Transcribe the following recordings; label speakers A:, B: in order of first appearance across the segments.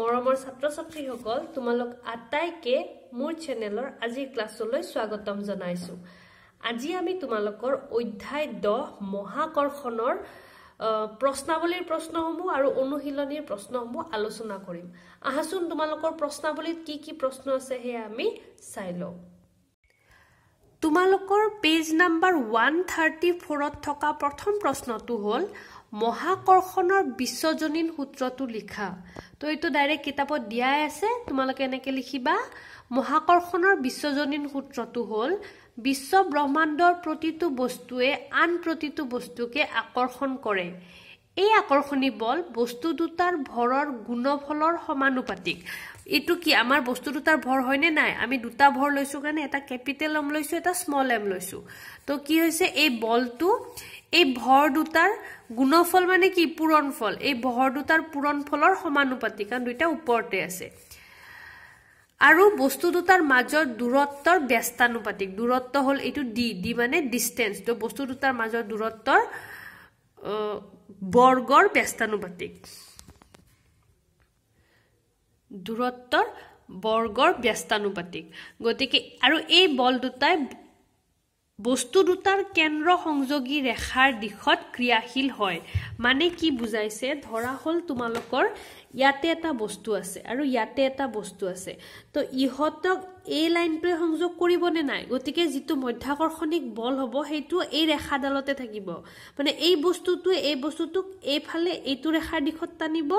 A: মৰমৰ ছাত্ৰ ছাত্ৰীসকল তোমালোক আটাইকে মোৰ চেনেলৰ আজিৰ ক্লাছলৈ স্বাগতম জনাইছো আজি আমি তোমালোকৰ অধ্যায় দহ মহাকৰ্ষণৰ প্ৰশ্নাৱলীৰ প্ৰশ্নসমূহ আৰু অনুশীলনীৰ প্ৰশ্নসমূহ আলোচনা কৰিম আহাচোন তোমালোকৰ প্ৰশ্নাৱলীত কি কি প্ৰশ্ন আছে সেয়া আমি চাই লওঁ তোমালোকৰ পেজ নাম্বাৰ ওৱান থাৰ্টি ফ'ৰত থকা প্ৰথম প্ৰশ্নটো হ'ল মহাকৰ্ষণৰ বিশ্বজনীন সূত্ৰটো লিখা তো এইটো ডাইৰেক্ট কিতাপত দিয়াই আছে তোমালোকে এনেকৈ লিখিবা মহাকৰ্ষণৰ বিশ্বজনীন সূত্ৰটো হ'ল বিশ্ব ব্ৰহ্মাণ্ডৰ প্ৰতিটো বস্তুৱে আন প্ৰতিটো বস্তুকে আকৰ্ষণ কৰে এই আকৰ্ষণী বল বস্তু দুটাৰ ভৰৰ গুণফলৰ সমানুপাতিক এইটো কি আমাৰ বস্তু দুটাৰ ভৰ হয়নে নাই আমি দুটা ভৰ লৈছো কাৰণে এটা কেপিটেল এম লৈছো এটা স্মল এম লৈছো তো কি হৈছে এই বলটো এই ভৰ দুটাৰ গুণফল মানে কি পূৰণ ফল এই ভৰ দুটাৰ পূৰণ ফলৰ সমানুপাতিক কাৰণ দুইটা ওপৰতে আছে আৰু বস্তু দুটাৰ মাজৰ দূৰত্বৰ ব্যস্তানুপাতিক দূৰত্ব হল এইটো ডি ডি মানে ডিষ্টেঞ্চ ত বস্তু দুটাৰ মাজৰ দূৰত্বৰ বৰ্গৰ ব্যস্তানুপাতিক দূৰত্বৰ বৰ্গৰ ব্যস্তানুপাতিক গতিকে আৰু এই বল দুটাই বস্তু দুটাৰ কেন্দ্ৰ সংযোগী ৰেখাৰ দিশত ক্ৰিয়াশীল হয় মানে কি বুজাইছে ধৰা হ'ল তোমালোকৰ ইয়াতে এটা বস্তু আছে আৰু ইয়াতে এটা বস্তু আছে তো ইহঁতক এই লাইনটোৱে সংযোগ কৰিব নে নাই গতিকে যিটো মধ্যাকৰ্ষণিক বল হ'ব সেইটো এই ৰেখাডালতে থাকিব মানে এই বস্তুটোৱে এই বস্তুটোক এইফালে এইটো ৰেখাৰ দিশত টানিব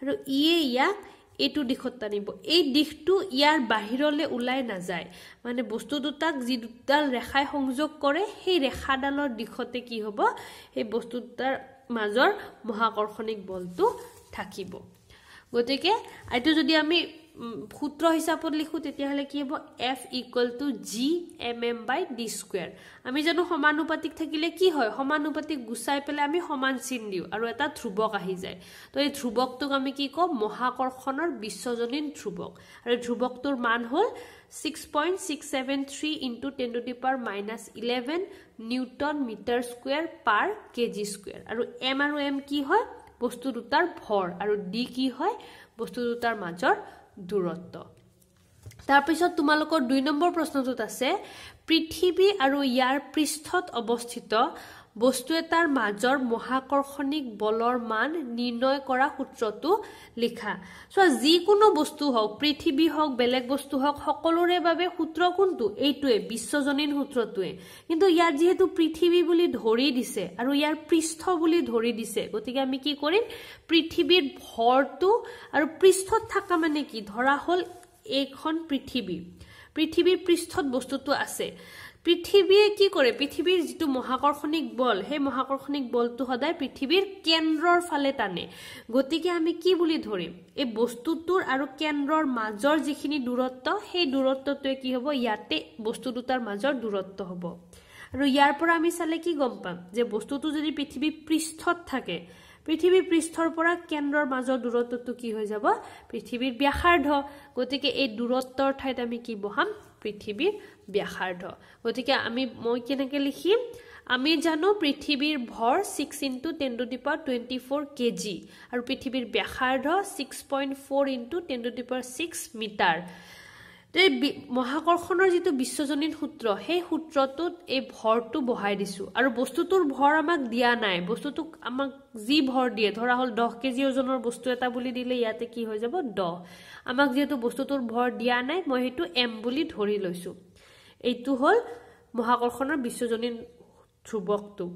A: আৰু ইয়ে ইয়াক এইটো দিশত টানিব এই দিশটো ইয়াৰ বাহিৰলৈ ওলাই নাযায় মানে বস্তু দুটাক যি দুডাল ৰেখাই সংযোগ কৰে সেই ৰেখাডালৰ দিশতে কি হ'ব সেই বস্তু দুটাৰ মাজৰ মহাকৰ্ষণিক বলটো থাকিব গতিকে এইটো যদি আমি সূত্ৰ হিচাপত লিখো তেতিয়াহলে কি হব F equal to G M M by D square আমি জানো সমানুপাতিক থাকিলে কি হয় সমানুপাতিক গুচাই পেলাই আমি সমান চিন দিওঁ আৰু এটা ধ্ৰুৱক আহি যায় তো এই ধ্ৰুৱকটোক আমি কি কওঁ মহাকৰ্ষণৰ বিশ্বজনীন ধ্ৰুৱক আৰু এই ধ্ৰুৱকটোৰ মান হল six six point seven three into ten to the power minus eleven newton metre square per K G square আৰু এম আৰু এম কি হয় বস্তু দুটাৰ ভৰ আৰু ডি কি হয় বস্তু দুটাৰ মাজৰ দূৰত্ব তাৰপিছত তোমালোকৰ দুই নম্বৰ প্ৰশ্নটোত আছে পৃথিৱী আৰু ইয়াৰ পৃষ্ঠত অৱস্থিত বস্তু এটাৰ মাজৰ মহাকৰ্ষণিক বলৰ মান নিৰ্ণয় কৰা সূত্ৰটো লিখা চোৱা যিকোনো বস্তু হওক পৃথিৱী হওক বেলেগ বস্তু হওক সকলোৰে বাবে সূত্ৰ কোনটো এইটোৱে বিশ্বজনীন সূত্ৰটোৱে কিন্তু ইয়াত যিহেতু পৃথিৱী বুলি ধৰি দিছে আৰু ইয়াৰ পৃষ্ঠ বুলি ধৰি দিছে গতিকে আমি কি কৰিম পৃথিৱীৰ ভৰটো আৰু পৃষ্ঠত থকা মানে কি ধৰা হ'ল এইখন পৃথিৱী পৃথিৱীৰ পৃষ্ঠত বস্তুটো আছে পৃথিৱীয়ে কি কৰে পৃথিৱীৰ যিটো মহাকৰ্ষণিক বল সেই মহাকৰ্ষণিক বলটো সদায় পৃথিৱীৰ কেন্দ্ৰৰ ফালে টানে গতিকে আমি কি বুলি ধৰিম এই বস্তুটোৰ আৰু কেন্দ্ৰৰ মাজৰ যিখিনি দূৰত্ব সেই দূৰত্বটোৱে কি হ'ব ইয়াতে বস্তু দুটাৰ মাজৰ দূৰত্ব হ'ব আৰু ইয়াৰ পৰা আমি চালে কি গম পাম যে বস্তুটো যদি পৃথিৱী পৃষ্ঠত থাকে পৃথিৱী পৃষ্ঠৰ পৰা কেন্দ্ৰৰ মাজৰ দূৰত্বটো কি হৈ যাব পৃথিৱীৰ ব্যাসাৰ্ধ গতিকে এই দূৰত্বৰ ঠাইত আমি কি বহাম পৃথিৱীৰ ব্যাসাৰ্ধ গতিকে আমি মই কেনেকৈ লিখিম আমি জানো পৃথিৱীৰ ভৰ six into ten to the power twenty four K G আৰু পৃথিৱীৰ ব্যাসাৰ্ধ six point four into ten to the power six metre এই মহাকৰ্ষণৰ যিটো বিশ্বজনীন সূত্ৰ সেই সূত্ৰটোত এই ভৰটো বহাই দিছোঁ আৰু বস্তুটোৰ ভৰ আমাক দিয়া নাই বস্তুটোক আমাক যি ভৰ দিয়ে ধৰা হ'ল দহ কেজি ওজনৰ বস্তু এটা বুলি দিলে ইয়াতে কি হৈ যাব দহ আমাক যিহেতু বস্তুটোৰ ভৰ দিয়া নাই মই সেইটো এম বুলি ধৰি লৈছোঁ এইটো হ'ল মহাকৰ্ষণৰ বিশ্বজনীন ধ্ৰুৱকটো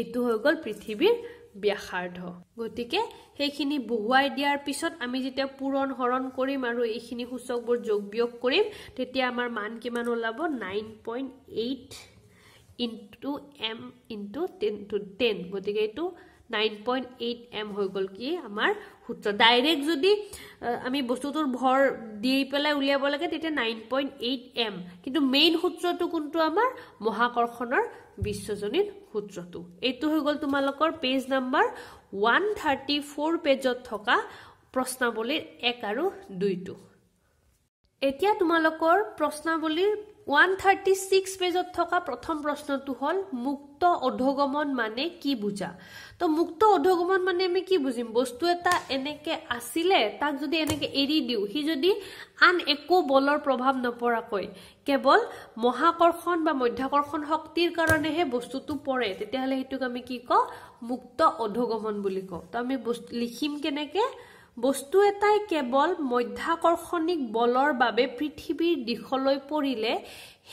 A: এইটো হৈ গ'ল পৃথিৱীৰ ব্যাসাৰ্ধ গতিকে সেইখিনি বহুৱাই দিয়াৰ পিছত আমি যেতিয়া পূৰণ হৰণ কৰিম আৰু এইখিনি সূচকবোৰ যোগ বিয়োগ কৰিম তেতিয়া আমাৰ মান কিমান ওলাব nine point eight into M into ten to ten গতিকে এইটো 9.8 m হৈ গল কি আমাৰ সূত্ৰ ডাইৰেক্ট যদি আমি বস্তুটোৰ ভৰ দি পেলাই উলিয়াব লাগে তেতিয়া 9.8 m কিন্তু মেইন সূত্রটো কোনটো আমাৰ মহাকৰ্ষণৰ বিশ্বজনীন সূত্ৰটো এইটো হৈ গল তোমালোকৰ পেজ নাম্বাৰ 134 পেজত থকা প্ৰশ্নাৱলীৰ 1 আৰু 2 টো এতিয়া তোমালোকৰ প্ৰশ্নাৱলীৰ ওৱান থাৰ্টি ছিক্স পেজত থকা প্ৰথম প্ৰশ্নটো হ'ল মুক্ত অধগমন মানে কি বুজা তো মুক্ত অধগমন মানে আমি কি বুজিম বস্তু এটা এনেকৈ আছিলে তাক যদি এনেকে এৰি দিওঁ সি যদি আন একো বলৰ প্ৰভাৱ নপৰাকৈ কেৱল মহাকৰ্ষণ বা মধ্যাকৰ্ষণ শক্তিৰ কাৰণেহে বস্তুটো পৰে তেতিয়াহ'লে সেইটোক আমি কি কওঁ মুক্ত অধগমন বুলি কওঁ তো আমি বস্তু লিখিম কেনেকে বস্তু এটাই কেৱল মধ্যাকৰ্ষণিক বলৰ বাবে পৃথিৱীৰ দিশলৈ পৰিলে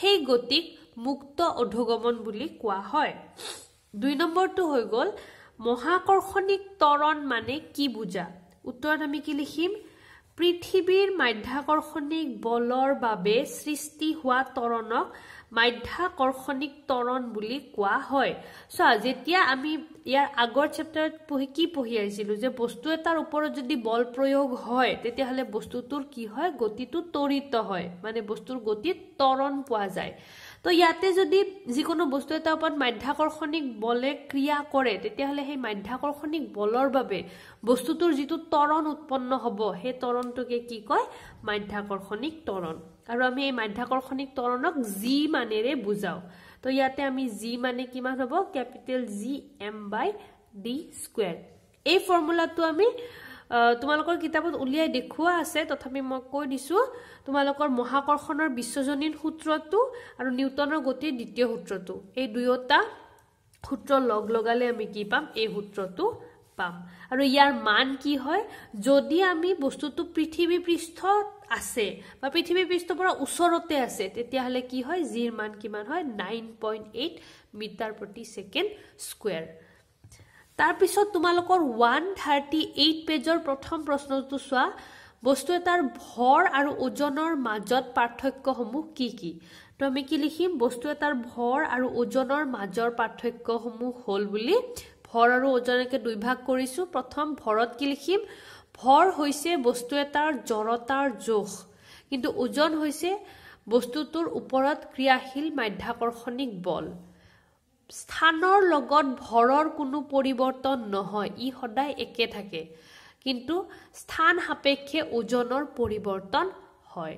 A: সেই গতিক মুক্ত অধগমন বুলি কোৱা হয় দুই নম্বৰটো হৈ গ'ল মহাকৰ্ষণিক তৰণ মানে কি বুজা উত্তৰত আমি কি লিখিম পৃথিৱীৰ মাধ্যাকৰ্ষণিক বলৰ বাবে সৃষ্টি হোৱা তৰণক মাধ্যাকৰ্ষণিক তৰণ বুলি কোৱা হয় চোৱা যেতিয়া আমি ইয়াৰ আগৰ চেপ্টাৰত পঢ়ি কি পঢ়ি আহিছিলো যে বস্তু এটাৰ ওপৰত যদি বল প্ৰয়োগ হয় তেতিয়াহ'লে বস্তুটোৰ কি হয় গতিটো তৰিত হয় মানে বস্তুৰ গতিত তৰণ পোৱা যায় তো ইয়াতে যদি যিকোনো বস্তু এটাৰ ওপৰত মাধ্যাকৰ্ষণিক বলে ক্ৰিয়া কৰে তেতিয়াহ'লে সেই মাধ্যাকৰ্ষণিক বলৰ বাবে বস্তুটোৰ যিটো তৰণ উৎপন্ন হ'ব সেই তৰণটোকে কি কয় মাধ্যাকৰ্ষণিক তৰণ আৰু আমি এই মাধ্যাকৰ্ষণিক তৰণক যি মানেৰে বুজাওঁ তো ইয়াতে আমি জি মানে কিমান হব capital G M by D square এই ফৰ্মুলাটো আমি তোমালোকৰ কিতাপত উলিয়াই দেখুওৱা আছে তথাপি মই কৈ দিছোঁ তোমালোকৰ মহাকৰ্ষণৰ বিশ্বজনীন সূত্ৰটো আৰু নিউটনৰ গতিৰ দ্বিতীয় সূত্ৰটো এই দুয়োটা সূত্ৰ লগ লগালে আমি কি পাম এই সূত্ৰটো পাম আৰু ইয়াৰ মান কি হয় যদি আমি বস্তুটো পৃথিৱী পৃষ্ঠত আছে বা পৃথিৱী পৃষ্ঠৰ পৰা ওচৰতে আছে তেতিয়াহ'লে কি হয় জিৰ মান কিমান হয় নাইন পইণ্ট এইট মিটাৰ প্ৰতি ছেকেণ্ড স্কুৱেৰ তাৰপিছত তোমালোকৰ ওৱান থাৰ্টি এইট পেজৰ প্ৰথম প্ৰশ্নটো চোৱা বস্তু এটাৰ ভৰ আৰু ওজনৰ মাজত পাৰ্থক্যসমূহ কি কি তো আমি কি লিখিম বস্তু এটাৰ ভৰ আৰু ওজনৰ মাজৰ পাৰ্থক্যসমূহ হ'ল বুলি ভৰ আৰু ওজনকে দুই ভাগ কৰিছো প্ৰথম ভৰত কি লিখিম ভৰ হৈছে বস্তু এটাৰ জড়তাৰ জোখ কিন্তু ওজন হৈছে বস্তুটোৰ ওপৰত ক্ৰিয়াশীল মাধ্যাকৰ্ষণিক বল স্থানৰ লগত ভৰৰ কোনো পৰিৱৰ্তন নহয় ই সদায় একে থাকে কিন্তু স্থান সাপেক্ষে ওজনৰ পৰিৱৰ্তন হয়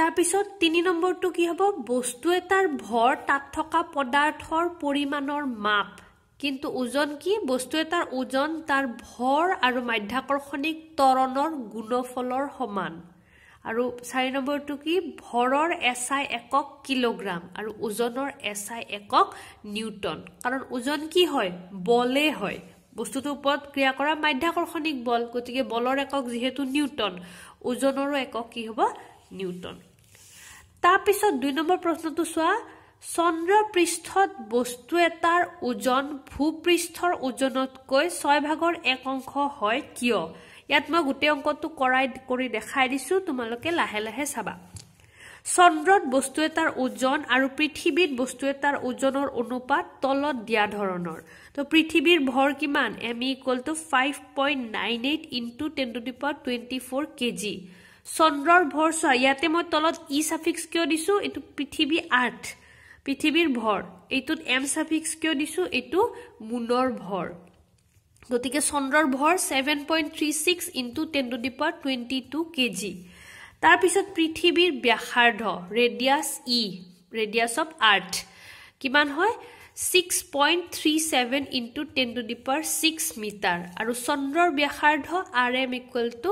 A: তাৰপিছত তিনি নম্বৰটো কি হ'ব বস্তু এটাৰ ভৰ তাত থকা পদাৰ্থৰ পৰিমাণৰ মাপ কিন্তু ওজন কি বস্তু এটাৰ ওজন তাৰ ভৰ আৰু মাধ্যাকৰ্ষণিক তৰণৰ গুণফলৰ সমান আৰু চাৰি নম্বৰটো কি ভৰৰ এছাই একক কিলোগ্ৰাম আৰু ওজনৰ এছাই একক নিউটন কাৰণ ওজন কি হয় বলে হয় বস্তুটোৰ ওপৰত ক্ৰিয়া কৰা মাধ্যাকৰ্ষণিক বল গতিকে বলৰ একক যিহেতু নিউটন ওজনৰো একক কি হ'ব নিউটন তাৰপিছত দুই নম্বৰ প্ৰশ্নটো চোৱা চন্দ্ৰ পৃষ্ঠত বস্তু এটাৰ ওজন ভূপৃষ্ঠৰ ওজনতকৈ ছয় ভাগৰ এক অংশ হয় কিয় ইয়াত মই গোটেই অংকটো কৰাই কৰি দেখাই দিছো তোমালোকে লাহে লাহে চাবা চন্দ্ৰত বস্তু এটাৰ ওজন আৰু পৃথিৱীত বস্তু এটাৰ ওজনৰ অনুপাত তলত দিয়া ধৰণৰ তো পৃথিৱীৰ ভৰ কিমান M equal to five point nine eight into ten to the twenty four K G চন্দ্ৰৰ ভৰ চোৱা ইয়াতে মই তলত ই চাফিক্স কিয় দিছোঁ এইটো পৃথিৱী আৰ্থ পৃথিৱীৰ ভৰ এইটোত এম চাফিক্স কিয় দিছোঁ এইটো মুনৰ ভৰ গতিকে চন্দ্ৰৰ ভৰ seven point three six into ten to the twenty two K G তাৰপিছত পৃথিৱীৰ ব্যাসাৰ্ধ radius E radius of Earth কিমান হয় six point three seven into ten to the six metre আৰু চন্দ্ৰৰ ব্যাসাৰ্ধ R M equal to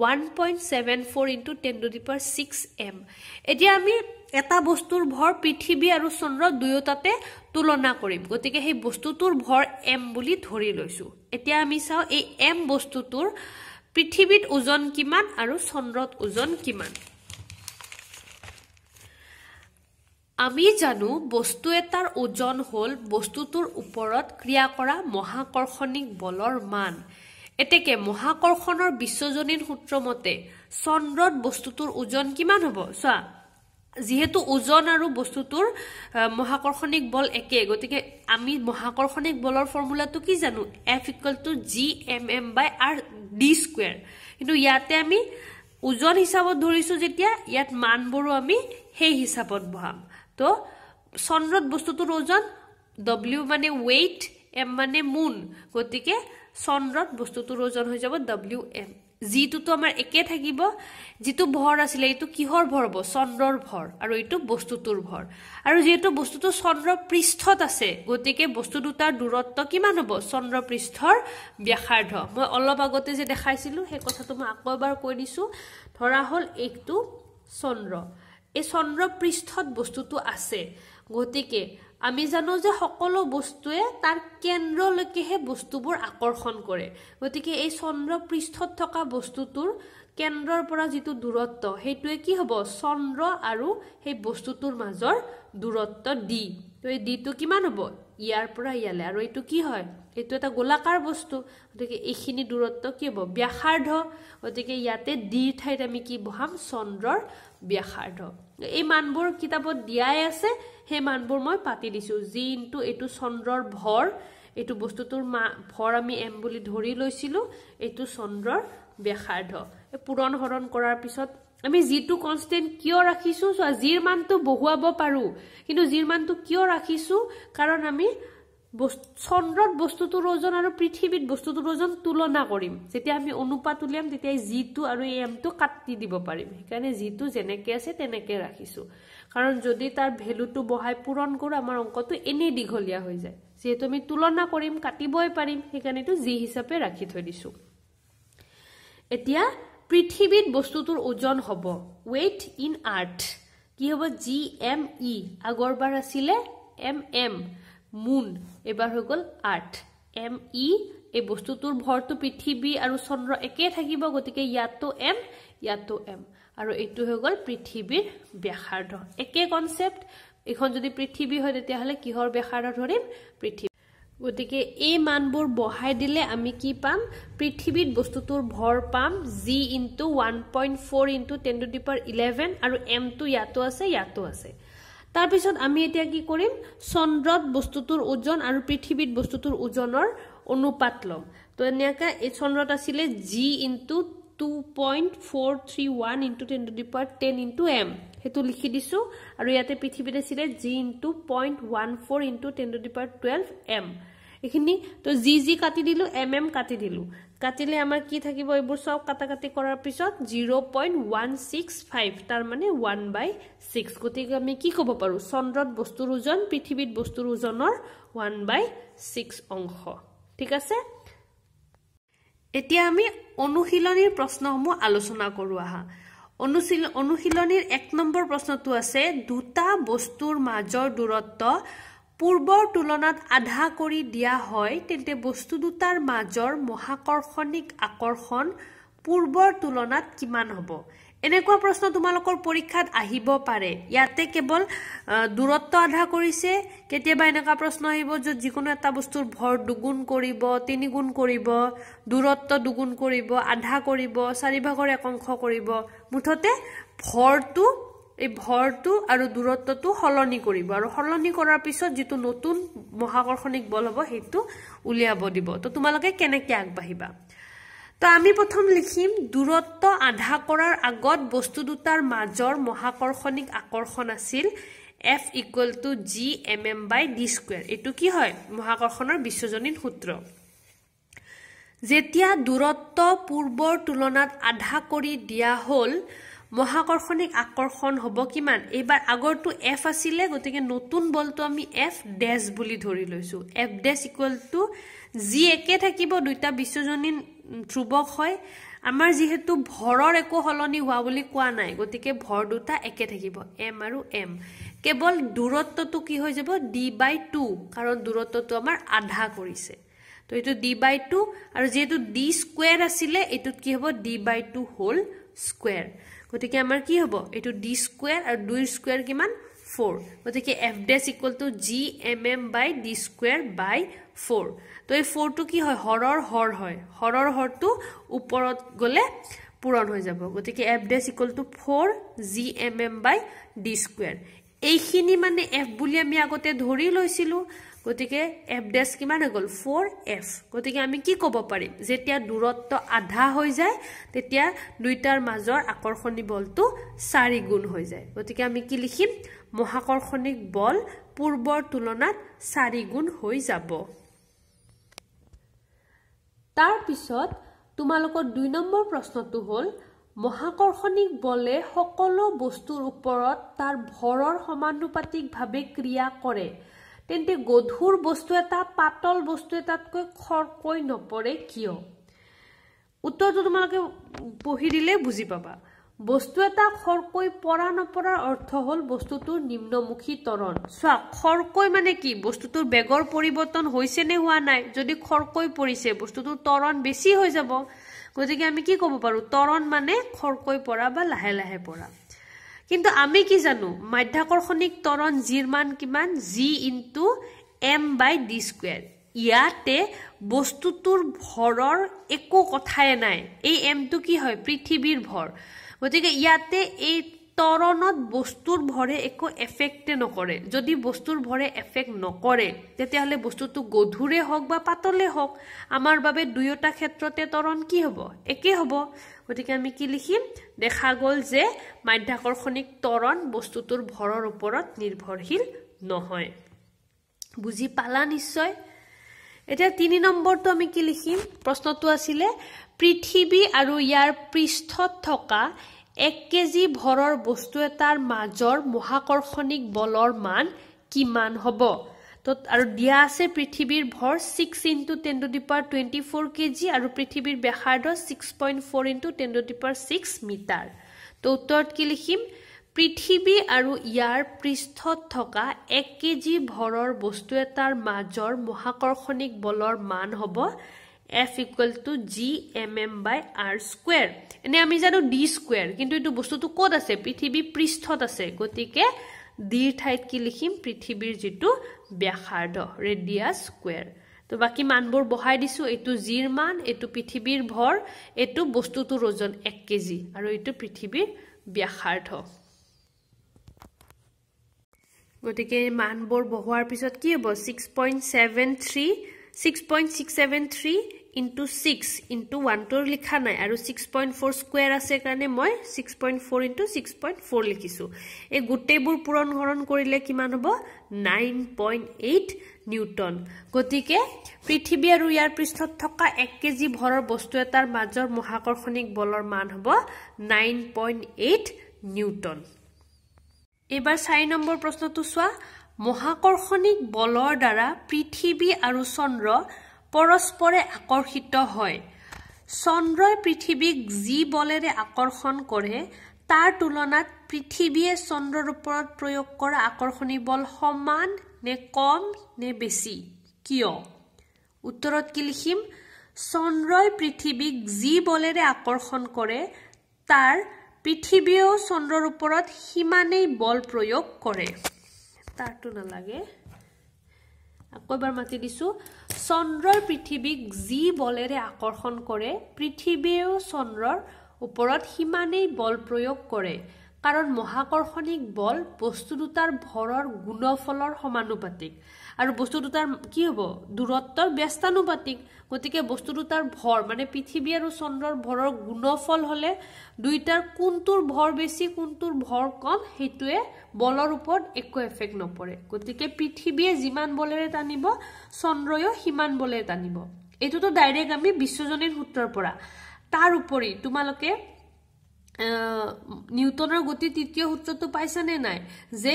A: one point seven four into ten to the six M এতিয়া আমি এটা বস্তুৰ ভৰ পৃথিৱী আৰু চন্দ্ৰ দুয়োটাতে তুলনা কৰিম গতিকে সেই বস্তুটোৰ ভৰ এম বুলি ধৰি লৈছোঁ এতিয়া আমি চাওঁ এই এম বস্তুটোৰ পৃথিৱীত ওজন কিমান আৰু চন্দ্ৰত ওজন কিমান আমি জানো বস্তু এটাৰ ওজন হ'ল বস্তুটোৰ ওপৰত ক্ৰিয়া কৰা মহাকৰ্ষণিক বলৰ মান এতেকে মহাকৰ্ষণৰ বিশ্বজনীন সূত্ৰমতে চন্দ্ৰত বস্তুটোৰ ওজন কিমান হ'ব চোৱা যিহেতু ওজন আৰু বস্তুটোৰ মহাকৰ্ষণিক বল একে গতিকে আমি মহাকৰ্ষণিক বলৰ ফৰ্মুলাটো কি জানো F equal to G M M by R D square কিন্তু ইয়াতে আমি ওজন হিচাপত ধৰিছোঁ যেতিয়া ইয়াত মানবোৰো আমি সেই হিচাপত বহাম তো চন্দ্ৰত বস্তুটোৰ ওজন ডব্লিউ মানে ৱেইট এম মানে মুন গতিকে চন্দ্ৰত বস্তুটোৰ ওজন হৈ যাব ডব্লিউ এম যিটোতো আমাৰ একে থাকিব যিটো ভৰ আছিলে এইটো কিহৰ ভৰ হ'ব চন্দ্ৰৰ ভৰ আৰু এইটো বস্তুটোৰ ভৰ আৰু যিহেতু বস্তুটো চন্দ্ৰ পৃষ্ঠত আছে গতিকে বস্তু দুটাৰ দূৰত্ব কিমান হ'ব চন্দ্ৰ পৃষ্ঠৰ ব্যাসাৰ্ধ মই অলপ আগতে যে দেখাইছিলোঁ সেই কথাটো মই আকৌ এবাৰ কৈ দিছো ধৰা হ'ল এইটো চন্দ্ৰ এই চন্দ্ৰ পৃষ্ঠত বস্তুটো আছে গতিকে আমি জানো যে সকলো বস্তুৱে তাৰ কেন্দ্ৰলৈকেহে বস্তুবোৰ আকৰ্ষণ কৰে গতিকে এই চন্দ্ৰ পৃষ্ঠত থকা বস্তুটোৰ কেন্দ্ৰৰ পৰা যিটো দূৰত্ব সেইটোৱে কি হ'ব চন্দ্ৰ আৰু সেই বস্তুটোৰ মাজৰ দূৰত্ব ডি তো এই ডিটো কিমান হ'ব ইয়াৰ পৰা ইয়ালৈ আৰু এইটো কি হয় এইটো এটা গোলাকাৰ বস্তু গতিকে এইখিনি দূৰত্ব কি হ'ব ব্যাসাৰ্ধ গতিকে ইয়াতে ডি ঠাইত আমি কি বহাম চন্দ্ৰৰ ব্যাসাৰ্ধ এই মানবোৰ কিতাপত দিয়াই আছে সেই মানবোৰ মই পাতি দিছোঁ যিটো এইটো চন্দ্ৰৰ ভৰ এইটো বস্তুটোৰ মা ভৰ আমি এম বুলি ধৰি লৈছিলোঁ এইটো চন্দ্ৰৰ ব্যাসাৰ্ধ পূৰণ হৰণ কৰাৰ পিছত আমি যিটো কনষ্টেণ্ট কিয় ৰাখিছোঁ চোৱা যিৰ মানটো বহুৱাব পাৰোঁ কিন্তু যিৰ মানটো কিয় ৰাখিছোঁ কাৰণ আমি চন্দ্ৰত বস্তুটো ওজন আৰু পৃথিৱীত বস্তুটো ওজন তুলনা কৰিম যেতিয়া আমি অনুপাত উলিয়াম তেতিয়া জিটো আৰু এমটো কাটি দিব পাৰিম সেইকাৰণে জিটো যেনেকৈ আছে তেনেকে ৰাখিছো কাৰণ যদি তাৰ ভেলুটো বহাই পূৰণ কৰোঁ আমাৰ অংকটো এনেই দীঘলীয়া হৈ যায় যিহেতু আমি তুলনা কৰিম কাটিবই পাৰিম সেইকাৰণেতো জি হিচাপে ৰাখি থৈ দিছোঁ এতিয়া পৃথিৱীত বস্তুটোৰ ওজন হ'ব ৱেইট ইন আৰ্থ কি হ'ব জি এম ই আগৰবাৰ আছিলে এম এম মুন এইবাৰ হৈ গ'ল আৰ্থ এম ই এই বস্তুটোৰ ভৰটো পৃথিৱী আৰু চন্দ্ৰ একেই থাকিব গতিকে ইয়াতো এম ইয়াতো এম আৰু এইটো হৈ গ'ল পৃথিৱীৰ ব্যাসাৰ্ধ একে কনচেপ্ট এইখন যদি পৃথিৱী হয় তেতিয়াহ'লে কিহৰ ব্যাসাৰ্ধ ধৰিম পৃথিৱী গতিকে এই মানবোৰ বঢ়াই দিলে আমি কি পাম পৃথিৱীত বস্তুটোৰ ভৰ পাম G into one point four into ten to the power eleven আৰু এমটো ইয়াতো আছে ইয়াতো আছে তাৰপিছত আমি এতিয়া কি কৰিম চন্দ্ৰত বস্তুটোৰ ওজন আৰু পৃথিৱীত বস্তুটোৰ ওজনৰ অনুপাত ল'ম তো এনেকৈ এই চন্দ্ৰত আছিলে G into 2.431 into 10 to the power 10 into m. हेतु लिखी दिसो अरु याते पृथ्वी देसिले g into 0.14 into 10 to the power 12 m. इखनी तो g g काती दिलो m m काती दिलो. काचिले आमार की था कि वो इबुर्साव काताकाते करार पिशत 0.165 तार मने 1 by 6 को ते गामे की को भपरू संड्रत बस्तुरुजन पिथिबीट बस्तुरुजन और 1 by 6 अंख ठीक आसे এতিয়া আমি অনুশীলনীৰ প্ৰশ্নসমূহ আলোচনা কৰোঁ আহা অনুশীল অনুশীলনীৰ এক নম্বৰ প্ৰশ্নটো আছে দুটা বস্তুৰ মাজৰ দূৰত্ব পূৰ্বৰ তুলনাত আধা কৰি দিয়া হয় তেন্তে বস্তু দুটাৰ মাজৰ মহাকৰ্ষণিক আকৰ্ষণ পূৰ্বৰ তুলনাত কিমান হ'ব এনেকুৱা প্ৰশ্ন তোমালোকৰ পৰীক্ষাত আহিব পাৰে ইয়াতে কেৱল দূৰত্ব আধা কৰিছে কেতিয়াবা এনেকুৱা প্ৰশ্ন আহিব য'ত যিকোনো এটা বস্তুৰ ভৰ দুগুণ কৰিব তিনিগুণ কৰিব দূৰত্ব দুগুণ কৰিব আধা কৰিব চাৰিভাগৰ এক অংশ কৰিব মুঠতে ভৰটো এই ভৰটো আৰু দূৰত্বটো সলনি কৰিব আৰু সলনি কৰাৰ পিছত যিটো নতুন মহাকৰ্ষণিক বল হ'ব সেইটো উলিয়াব দিব ত' তোমালোকে কেনেকৈ আগবাঢ়িবা তো আমি প্ৰথম লিখিম দূৰত্ব আধা কৰাৰ আগত বস্তু দুটাৰ মাজৰ মহাকৰ্ষণিক আকৰ্ষণ আছিল F equal to G M M by D square এইটো কি হয় মহাকৰ্ষণৰ বিশ্বজনীন সূত্ৰ যেতিয়া দূৰত্ব পূৰ্বৰ তুলনাত আধা কৰি দিয়া হ'ল মহাকৰ্ষণিক আকৰ্ষণ হ'ব কিমান এইবাৰ আগৰটো এফ আছিলে গতিকে নতুন বলটো আমি এফ ডেছ বুলি ধৰি লৈছোঁ F dash equal to G একে থাকিব দুইটা বিশ্বজনীন ধ্ৰুৱক হয় আমাৰ যিহেতু ভৰৰ একো সলনি হোৱা বুলি কোৱা নাই গতিকে ভৰ দুটা একে থাকিব এম আৰু এম কেৱল দূৰত্বটো কি হৈ যাব ডি বাই টু কাৰণ দূৰত্বটো আমাৰ আধা কৰিছে তো এইটো ডি বাই টু আৰু যিহেতু ডি স্কুৱেৰ আছিলে এইটোত কি হ'ব ডি বাই টু হ'ল স্কুৱেৰ গতিকে আমাৰ কি হ'ব এইটো ডি স্কুৱেৰ আৰু দুইৰ স্কুৱেৰ কিমান 4 গতিকে f dash equal to G M M by D square by four তো এই ফ'ৰটো কি হয় হৰৰ হৰ হয় হৰৰ হৰটো ওপৰত গ'লে পূৰণ হৈ যাব গতিকে F dash equal to four G M M by D square এইখিনি মানে এফ বুলি আমি আগতে ধৰি লৈছিলোঁ গতিকে এফ ডেছ কিমান হৈ গ'ল ফ'ৰ এফ গতিকে আমি কি ক'ব পাৰিম যেতিয়া দূৰত্ব আধা হৈ যায় তেতিয়া দুইটাৰ মাজৰ আকৰ্ষণী বলটো চাৰি গুণ হৈ যায় গতিকে আমি কি লিখিম মহাকৰ্ষণিক বল পূৰ্বৰ তুলনাত চাৰিগুণ হৈ যাব তাৰ পিছত তোমালোকৰ দুই নম্বৰ প্ৰশ্নটো হ'ল মহাকৰ্ষণিক বলে সকলো বস্তুৰ ওপৰত তাৰ ভৰৰ সমানুপাতিকভাৱে ক্ৰিয়া কৰে তেন্তে গধুৰ বস্তু এটা পাতল বস্তু এটাতকৈ খৰকৈ নপৰে কিয় উত্তৰটো তোমালোকে পঢ়ি দিলে বুজি পাবা বস্তু এটা খৰকৈ পৰা নপৰাৰ অৰ্থ হ'ল বস্তুটোৰ নিম্নমুখী তৰণ চোৱা খৰকৈ মানে কি বস্তুটোৰ বেগৰ পৰিৱৰ্তন হৈছে নে হোৱা নাই যদি খৰকৈ পৰিছে বস্তুটোৰ তৰণ বেছি হৈ যাব গতিকে আমি কি ক'ব পাৰোঁ তৰণ মানে খৰকৈ পৰা বা লাহে লাহে পৰা কিন্তু আমি কি জানো মাধ্যাকৰ্ষণিক তৰণ জিৰ মান কিমান G into M by D square ইয়াতে বস্তুটোৰ ভৰৰ একো কথাই নাই এই এমটো কি হয় পৃথিৱীৰ ভৰ গতিকে ইয়াতে এই তৰণত বস্তুৰ ভৰে একো এফেক্টে নকৰে যদি বস্তুৰ ভৰে এফেক্ট নকৰে তেতিয়াহ'লে বস্তুটো গধুৰে হওক বা পাতলে হওক আমাৰ বাবে দুয়োটা ক্ষেত্ৰতে তৰণ কি হ'ব একেই হ'ব গতিকে আমি কি লিখিম দেখা গ'ল যে মাধ্যাকৰ্ষণিক তৰণ বস্তুটোৰ ভৰৰ ওপৰত নিৰ্ভৰশীল নহয় বুজি পালা নিশ্চয় এতিয়া তিনি নম্বৰটো আমি কি লিখিম প্ৰশ্নটো আছিলে পৃথিৱী আৰু ইয়াৰ পৃষ্ঠত থকা এক কেজি ভৰৰ বস্তু এটাৰ মাজৰ মহাকৰ্ষণিক বলৰ মান কিমান হ'ব তত আৰু দিয়া আছে পৃথিৱীৰ ভৰ six into ten to the power twenty four K G আৰু পৃথিৱীৰ ব্যাসাৰ্ধ six point four into ten to the power six metre তো উত্তৰত কি লিখিম পৃথিৱী আৰু ইয়াৰ পৃষ্ঠত থকা এক কেজি ভৰৰ বস্তু এটাৰ মাজৰ মহাকৰ্ষণিক বলৰ মান হ'ব F equal to G M M by R square এনে আমি জানো ডি স্কুৱেৰ কিন্তু এইটো বস্তুটো ক'ত আছে পৃথিৱী পৃষ্ঠত আছে গতিকে ডিৰ ঠাইত কি লিখিম পৃথিৱীৰ যিটো ব্যাসাৰ্ধ ৰেডিয়াছ স্কুৱেৰ তো বাকী মানবোৰ বহাই দিছোঁ এইটো জিৰ মান এইটো পৃথিৱীৰ ভৰ এইটো বস্তুটোৰ ওজন এক কেজি আৰু এইটো পৃথিৱীৰ ব্যাসাৰ্ধ গতিকে এই মানবোৰ বহোৱাৰ পিছত কি হ'ব six point seven three six point six seven three into six into ওৱানটোৰ লিখা নাই আৰু ছিক্স পইণ্ট ফ'ৰ স্কুৱেৰ আছে কাৰণে মই six point four into six point four লিখিছোঁ এই গোটেইবোৰ পূৰণ হৰণ কৰিলে কিমান হ'ব নাইন পইণ্ট এইট নিউটন গতিকে পৃথিৱী আৰু ইয়াৰ পৃষ্ঠত থকা এক কেজি ভৰৰ বস্তু এটাৰ মাজৰ মহাকৰ্ষণিক বলৰ মান হ'ব নাইন পইণ্ট এইট নিউটন এইবাৰ চাৰি নম্বৰ প্ৰশ্নটো চোৱা মহাকৰ্ষণিক বলৰ দ্বাৰা পৃথিৱী আৰু চন্দ্ৰ পৰস্পৰে আকৰ্ষিত হয় চন্দ্ৰই পৃথিৱীক যি বলেৰে আকৰ্ষণ কৰে তাৰ তুলনাত পৃথিৱীয়ে চন্দ্ৰৰ ওপৰত প্ৰয়োগ কৰা আকৰ্ষণী বল সমান নে কম নে বেছি কিয় উত্তৰত কি লিখিম চন্দ্ৰই পৃথিৱীক যি বলেৰে আকৰ্ষণ কৰে তাৰ পৃথিৱীয়েও চন্দ্ৰৰ ওপৰত সিমানেই বল প্ৰয়োগ কৰে তাৰটো নালাগে আকৌ এবাৰ মাতি দিছোঁ চন্দ্ৰৰ পৃথিৱীক যি বলেৰে আকৰ্ষণ কৰে পৃথিৱীয়েও চন্দ্ৰৰ ওপৰত সিমানেই বল প্ৰয়োগ কৰে কাৰণ মহাকৰ্ষণিক বল বস্তু দুটাৰ ভৰৰ গুণফলৰ সমানুপাতিক আৰু বস্তু দুটাৰ কি হ'ব দূৰত্বৰ ব্যস্তানুপাতিক গতিকে বস্তু দুটাৰ ভৰ মানে পৃথিৱী আৰু চন্দ্ৰৰ ভৰৰ গুণফল হ'লে দুইটাৰ কোনটোৰ ভৰ বেছি কোনটোৰ ভৰ কম সেইটোৱে বলৰ ওপৰত একো এফেক্ট নপৰে গতিকে পৃথিৱীয়ে যিমান বলেৰে টানিব চন্দ্ৰয়ো সিমান বলেৰে টানিব এইটোতো ডাইৰেক্ট আমি বিশ্বজনীন সূত্ৰৰ পৰা তাৰ উপৰি তোমালোকে নিউটনৰ গতি তৃতীয় সূত্ৰটো পাইছানে নাই যে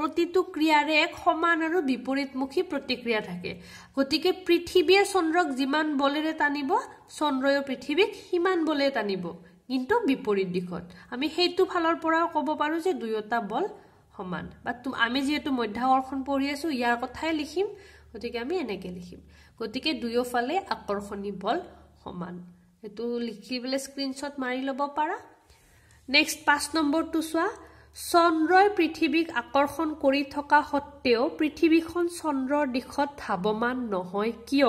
A: প্ৰতিটো ক্ৰিয়াৰে এক সমান আৰু বিপৰীতমুখী প্ৰতিক্ৰিয়া থাকে গতিকে পৃথিৱীয়ে চন্দ্ৰক যিমান বলেৰে টানিব চন্দ্ৰয়ো পৃথিৱীক সিমান বলেৰে টানিব কিন্তু বিপৰীত দিশত আমি সেইটো ফালৰ পৰাও ক'ব পাৰোঁ যে দুয়োটা বল সমান বা আমি যিহেতু মধ্যাকৰ্ষণ পঢ়ি আছো ইয়াৰ কথাই লিখিম গতিকে আমি এনেকে লিখিম গতিকে দুয়োফালে আকৰ্ষণী বল সমান এইটো লিখি পেলাই স্ক্ৰীণশ্বট মাৰি ল'ব পাৰা নেক্সট পাঁচ নম্বৰটো চোৱা চন্দ্ৰই পৃথিৱীক আকৰ্ষণ কৰি থকা সত্বেও পৃথিৱীখন চন্দ্ৰৰ দিশত ধাৱমান নহয় কিয়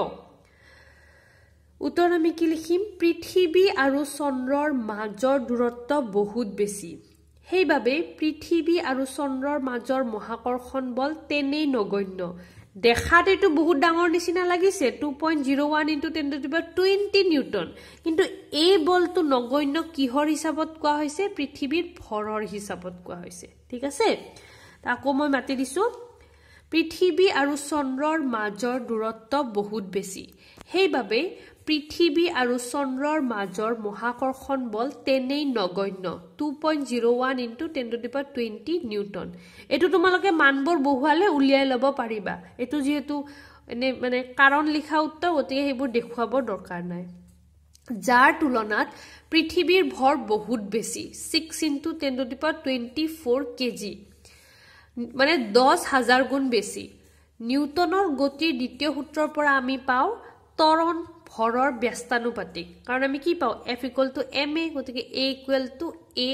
A: উত্তৰ আমি কি লিখিম পৃথিৱী আৰু চন্দ্ৰৰ মাজৰ দূৰত্ব বহুত বেছি সেইবাবে পৃথিৱী আৰু চন্দ্ৰৰ মাজৰ মহাকৰ্ষণ বল তেনেই নগণ্য দেখাত এইটো বহুত ডাঙৰ নিচিনা লাগিছে two point zero' one into ten to the power twenty newton কিন্তু এই বলটো নগন্য কিহৰ হিচাপত কোৱা হৈছে পৃথিৱীৰ ভৰৰ হিচাপত কোৱা হৈছে ঠিক আছে আকৌ মই মাতি দিছোঁ পৃথিৱী আৰু চন্দ্ৰৰ মাজৰ দূৰত্ব বহুত বেছি সেইবাবে পৃথিৱী আৰু চন্দ্ৰৰ মাজৰ মহাকৰ্ষণ বল তেনেই নগণ্য two point zero' one into ten to the power twenty newton এইটো তোমালোকে মানবোৰ বহুৱালে উলিয়াই ল'ব পাৰিবা এইটো যিহেতু এনে মানে কাৰণ লিখা উত্তৰ গতিকে সেইবোৰ দেখুৱাব দৰকাৰ নাই যাৰ তুলনাত পৃথিৱীৰ ভৰ বহুত বেছি six into ten to the power twenty four K G মানে দহ হাজাৰ গুণ বেছি নিউটনৰ গতিৰ দ্বিতীয় সূত্ৰৰ পৰা আমি পাওঁ তৰণ ভৰৰ ব্যস্তানুপাতিক কাৰণ আমি কি পাওঁ F equal to M A গতিকে A equal to A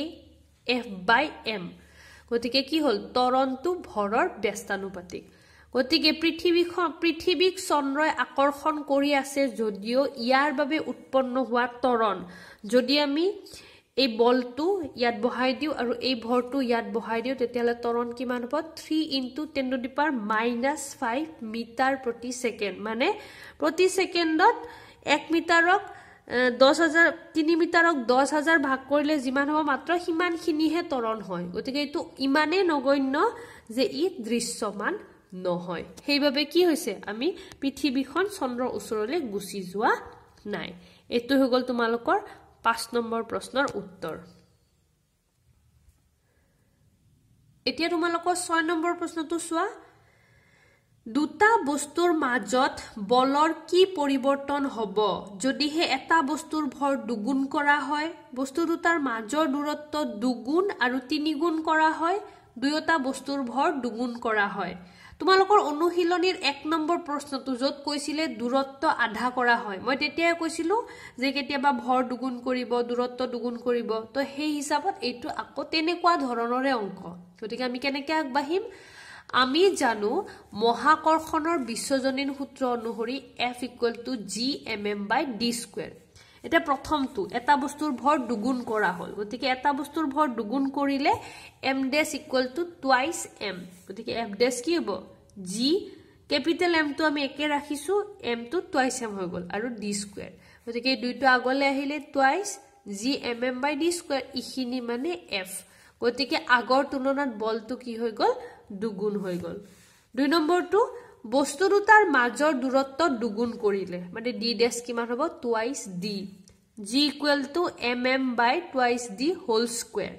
A: F by M গতিকে কি হ'ল তৰণটো ভৰৰ ব্যস্তানুপাতিক গতিকে পৃথিৱীখন পৃথিৱীক চন্দ্ৰই আকৰ্ষণ কৰি আছে যদিও ইয়াৰ বাবে উৎপন্ন হোৱা তৰণ যদি আমি এই বলটো ইয়াত বহাই দিওঁ আৰু এই ভৰটো ইয়াত বহাই দিওঁ তেতিয়াহ'লে তৰণ কিমান হ'ব three into ten to the power minus five metre প্ৰতি ছেকেণ্ড মানে প্ৰতি ছেকেণ্ডত এক মিটাৰক দহ হাজাৰ তিনি মিটাৰক দহ হাজাৰ ভাগ কৰিলে যিমান হ'ব মাত্ৰ সিমানখিনিহে তৰণ হয় গতিকে এইটো ইমানেই নগণ্য যে ই দৃশ্যমান নহয় সেইবাবে কি হৈছে আমি পৃথিৱীখন চন্দ্ৰৰ ওচৰলৈ গুচি যোৱা নাই এইটো হৈ গ'ল তোমালোকৰ পাঁচ নম্বৰ প্ৰশ্নৰ উত্তৰ এতিয়া তোমালোকৰ ছয় নম্বৰ প্ৰশ্নটো চোৱা দুটা বস্তুৰ মাজত বলৰ কি পৰিৱৰ্তন হ'ব যদিহে এটা বস্তুৰ ভৰ দুগুণ কৰা হয় বস্তু দুটাৰ মাজৰ দূৰত্ব দুগুণ আৰু তিনিগুণ কৰা হয় দুয়োটা বস্তুৰ ভৰ দুগুণ কৰা হয় তোমালোকৰ অনুশীলনীৰ এক নম্বৰ প্ৰশ্নটো য'ত কৈছিলে দূৰত্ব আধা কৰা হয় মই তেতিয়াই কৈছিলোঁ যে কেতিয়াবা ভৰ দুগুণ কৰিব দূৰত্ব দুগুণ কৰিব তো সেই হিচাপত এইটো আকৌ তেনেকুৱা ধৰণৰে অংশ গতিকে আমি কেনেকৈ আগবাঢ়িম আমি জানো মহাকৰ্ষণৰ বিশ্বজনীন সূত্ৰ অনুসৰি F equal to G M M by D square এতিয়া প্ৰথমটো এটা বস্তুৰ ভৰ দুগুণ কৰা হ'ল গতিকে এটা বস্তুৰ ভৰ দুগুণ কৰিলে M dash equal to twice M গতিকে এফ ডেছ কি হ'ব জি কেপিটেল এম টো আমি একে ৰাখিছোঁ এমটো টুৱাইচ এম হৈ গ'ল আৰু ডি স্কুৱেৰ গতিকে এই দুইটো আগলৈ আহিলে twice G M M by D square ইখিনি মানে এফ গতিকে আগৰ তুলনাত বলটো কি হৈ গ'ল দুগুণ হৈ গ'ল দুই নম্বৰটো বস্তু দুটাৰ মাজৰ দূৰত্ব দুগুণ কৰিলে মানে ডি ডেছ কিমান হ'ব twice D G equal to M M by twice D whole square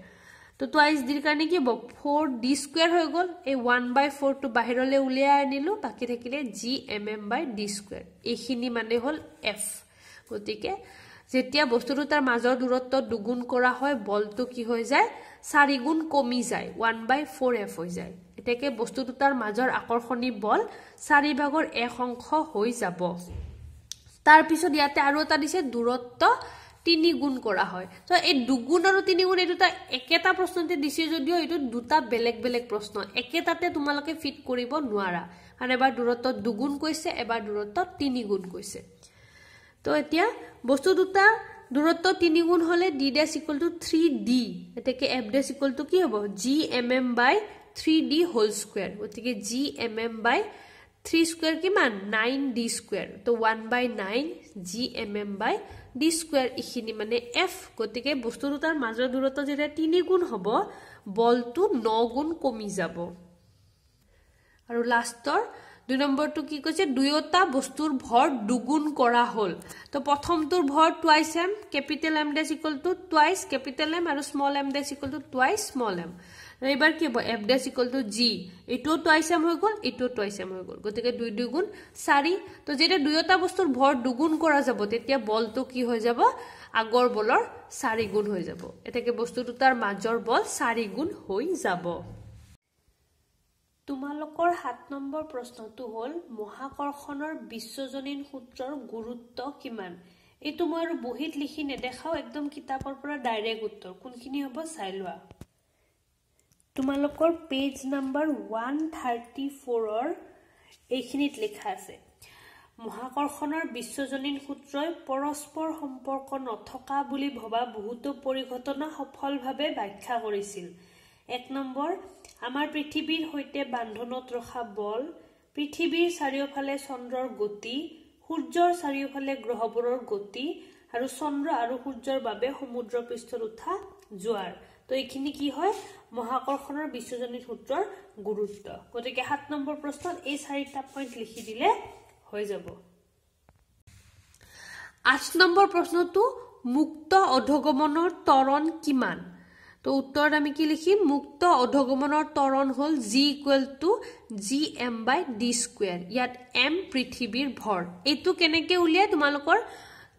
A: তো টুৱাইচ ডিৰ কাৰণে কি হ'ব ফ'ৰ ডি স্কুৱেৰ হৈ গ'ল এই ওৱান বাই ফ'ৰটো বাহিৰলৈ উলিয়াই আনিলোঁ বাকী থাকিলে G M M by D square এইখিনি মানে হ'ল এফ গতিকে যেতিয়া বস্তুটো তাৰ মাজৰ দূৰত্ব দুগুণ কৰা হয় বলটো কি হৈ যায় চাৰিগুণ কমি যায় ওৱান বাই ফ'ৰ এফ হৈ যায় তেতিয়াকে বস্তু দুটাৰ মাজৰ আকৰ্ষণী বল চাৰি ভাগৰ এক অংশ হৈ যাব তাৰপিছত ইয়াতে আৰু এটা দিছে দূৰত্ব তিনি গুণ কৰা হয় ত' এই দুগুণ আৰু তিনিগুণ এই দুটা একেটা প্ৰশ্নতে দিছে যদিও এইটো দুটা বেলেগ বেলেগ প্ৰশ্ন একেটাতে তোমালোকে ফিট কৰিব নোৱাৰা কাৰণ এবাৰ দূৰত্ব দুগুণ কৈছে এবাৰ দূৰত্ব গুণ কৈছে ত' এতিয়া বস্তু দুটা দূৰত্ব তিনি গুণ হ'লে D dash equal to three D গতিকে এফ ডেচ ইকুৱেল টু কি হ'ব G M M by three D whole square গতিকে G M M by three square কিমান নাইন ডি স্কুৱেৰ ত' one by nine G M M by D square এইখিনি মানে F গতিকে বস্তু দুটাৰ মাজৰ দূৰত্ব যেতিয়া তিনি গুণ হ'ব বলটো ন গুণ কমি যাব আৰু লাষ্টৰ দুই নম্বৰটো কি কৈছে দুয়োটা বস্তুৰ ভৰ দুগুণ কৰা হ'ল ত' প্ৰথমটোৰ ভৰ twice M capital M dash equal to twice capital M আৰু small M dash equal to small M এইবাৰ কি হ'ব F dash equal to G এইটো টুৱাইছ এম হৈ গ'ল এইটোও টুৱাইছ এম হৈ গ'ল গতিকে দুই দুগুণ চাৰি তো যেতিয়া দুয়োটা বস্তুৰ ভৰ দুগুণ কৰা যাব তেতিয়া বলটো কি হৈ যাব আগৰ বলৰ চাৰিগুণ হৈ যাব এতেকে বস্তু দুটাৰ মাজৰ বল চাৰিগুণ হৈ যাব তোমালোকৰ সাত নম্বৰ প্ৰশ্নটো হ'ল মহাকৰ্ষণৰ বিশ্বজনীন সূত্ৰৰ গুৰুত্ব কিমান এইটো মই আৰু বহীত লিখি নেদেখাও একদম কিতাপৰ পৰা ডাইৰেক্ট উত্তৰ কোনখিনি হ'ব চাই লোৱা তোমালোকৰ পেজ নাম্বাৰ ওৱান থাৰ্টি ফ'ৰৰ এইখিনিত লিখা আছে মহাকৰ্ষণৰ বিশ্বজনীন সূত্ৰই পৰস্পৰ সম্পৰ্ক নথকা বুলি ভবা বহুতো পৰিঘটনা সফলভাৱে ব্যাখ্যা কৰিছিল এক নম্বৰ আমাৰ পৃথিৱীৰ সৈতে বান্ধোনত ৰখা বল পৃথিৱীৰ চাৰিওফালে চন্দ্ৰৰ গতি সূৰ্যৰ চাৰিওফালে গ্ৰহবোৰৰ গতি আৰু চন্দ্ৰ আৰু সূৰ্যৰ বাবে সমুদ্ৰ পৃষ্ঠত উঠা জোৱাৰ তো এইখিনি কি হয় মহাকৰ্ষণৰ বিশ্বজনীন সূত্ৰৰ গুৰুত্ব গতিকে সাত নম্বৰ প্ৰশ্নত এই চাৰিটা পইণ্ট লিখি দিলে হৈ যাব আঠ নম্বৰ প্ৰশ্নটো মুক্ত অধগমনৰ তৰণ কিমান তো উত্তৰত আমি কি লিখিম মুক্ত অধগমনৰ তৰণ হ'ল G equal to G M by D square ইয়াত এম পৃথিৱীৰ ভৰ এইটো কেনেকৈ উলিয়াই তোমালোকৰ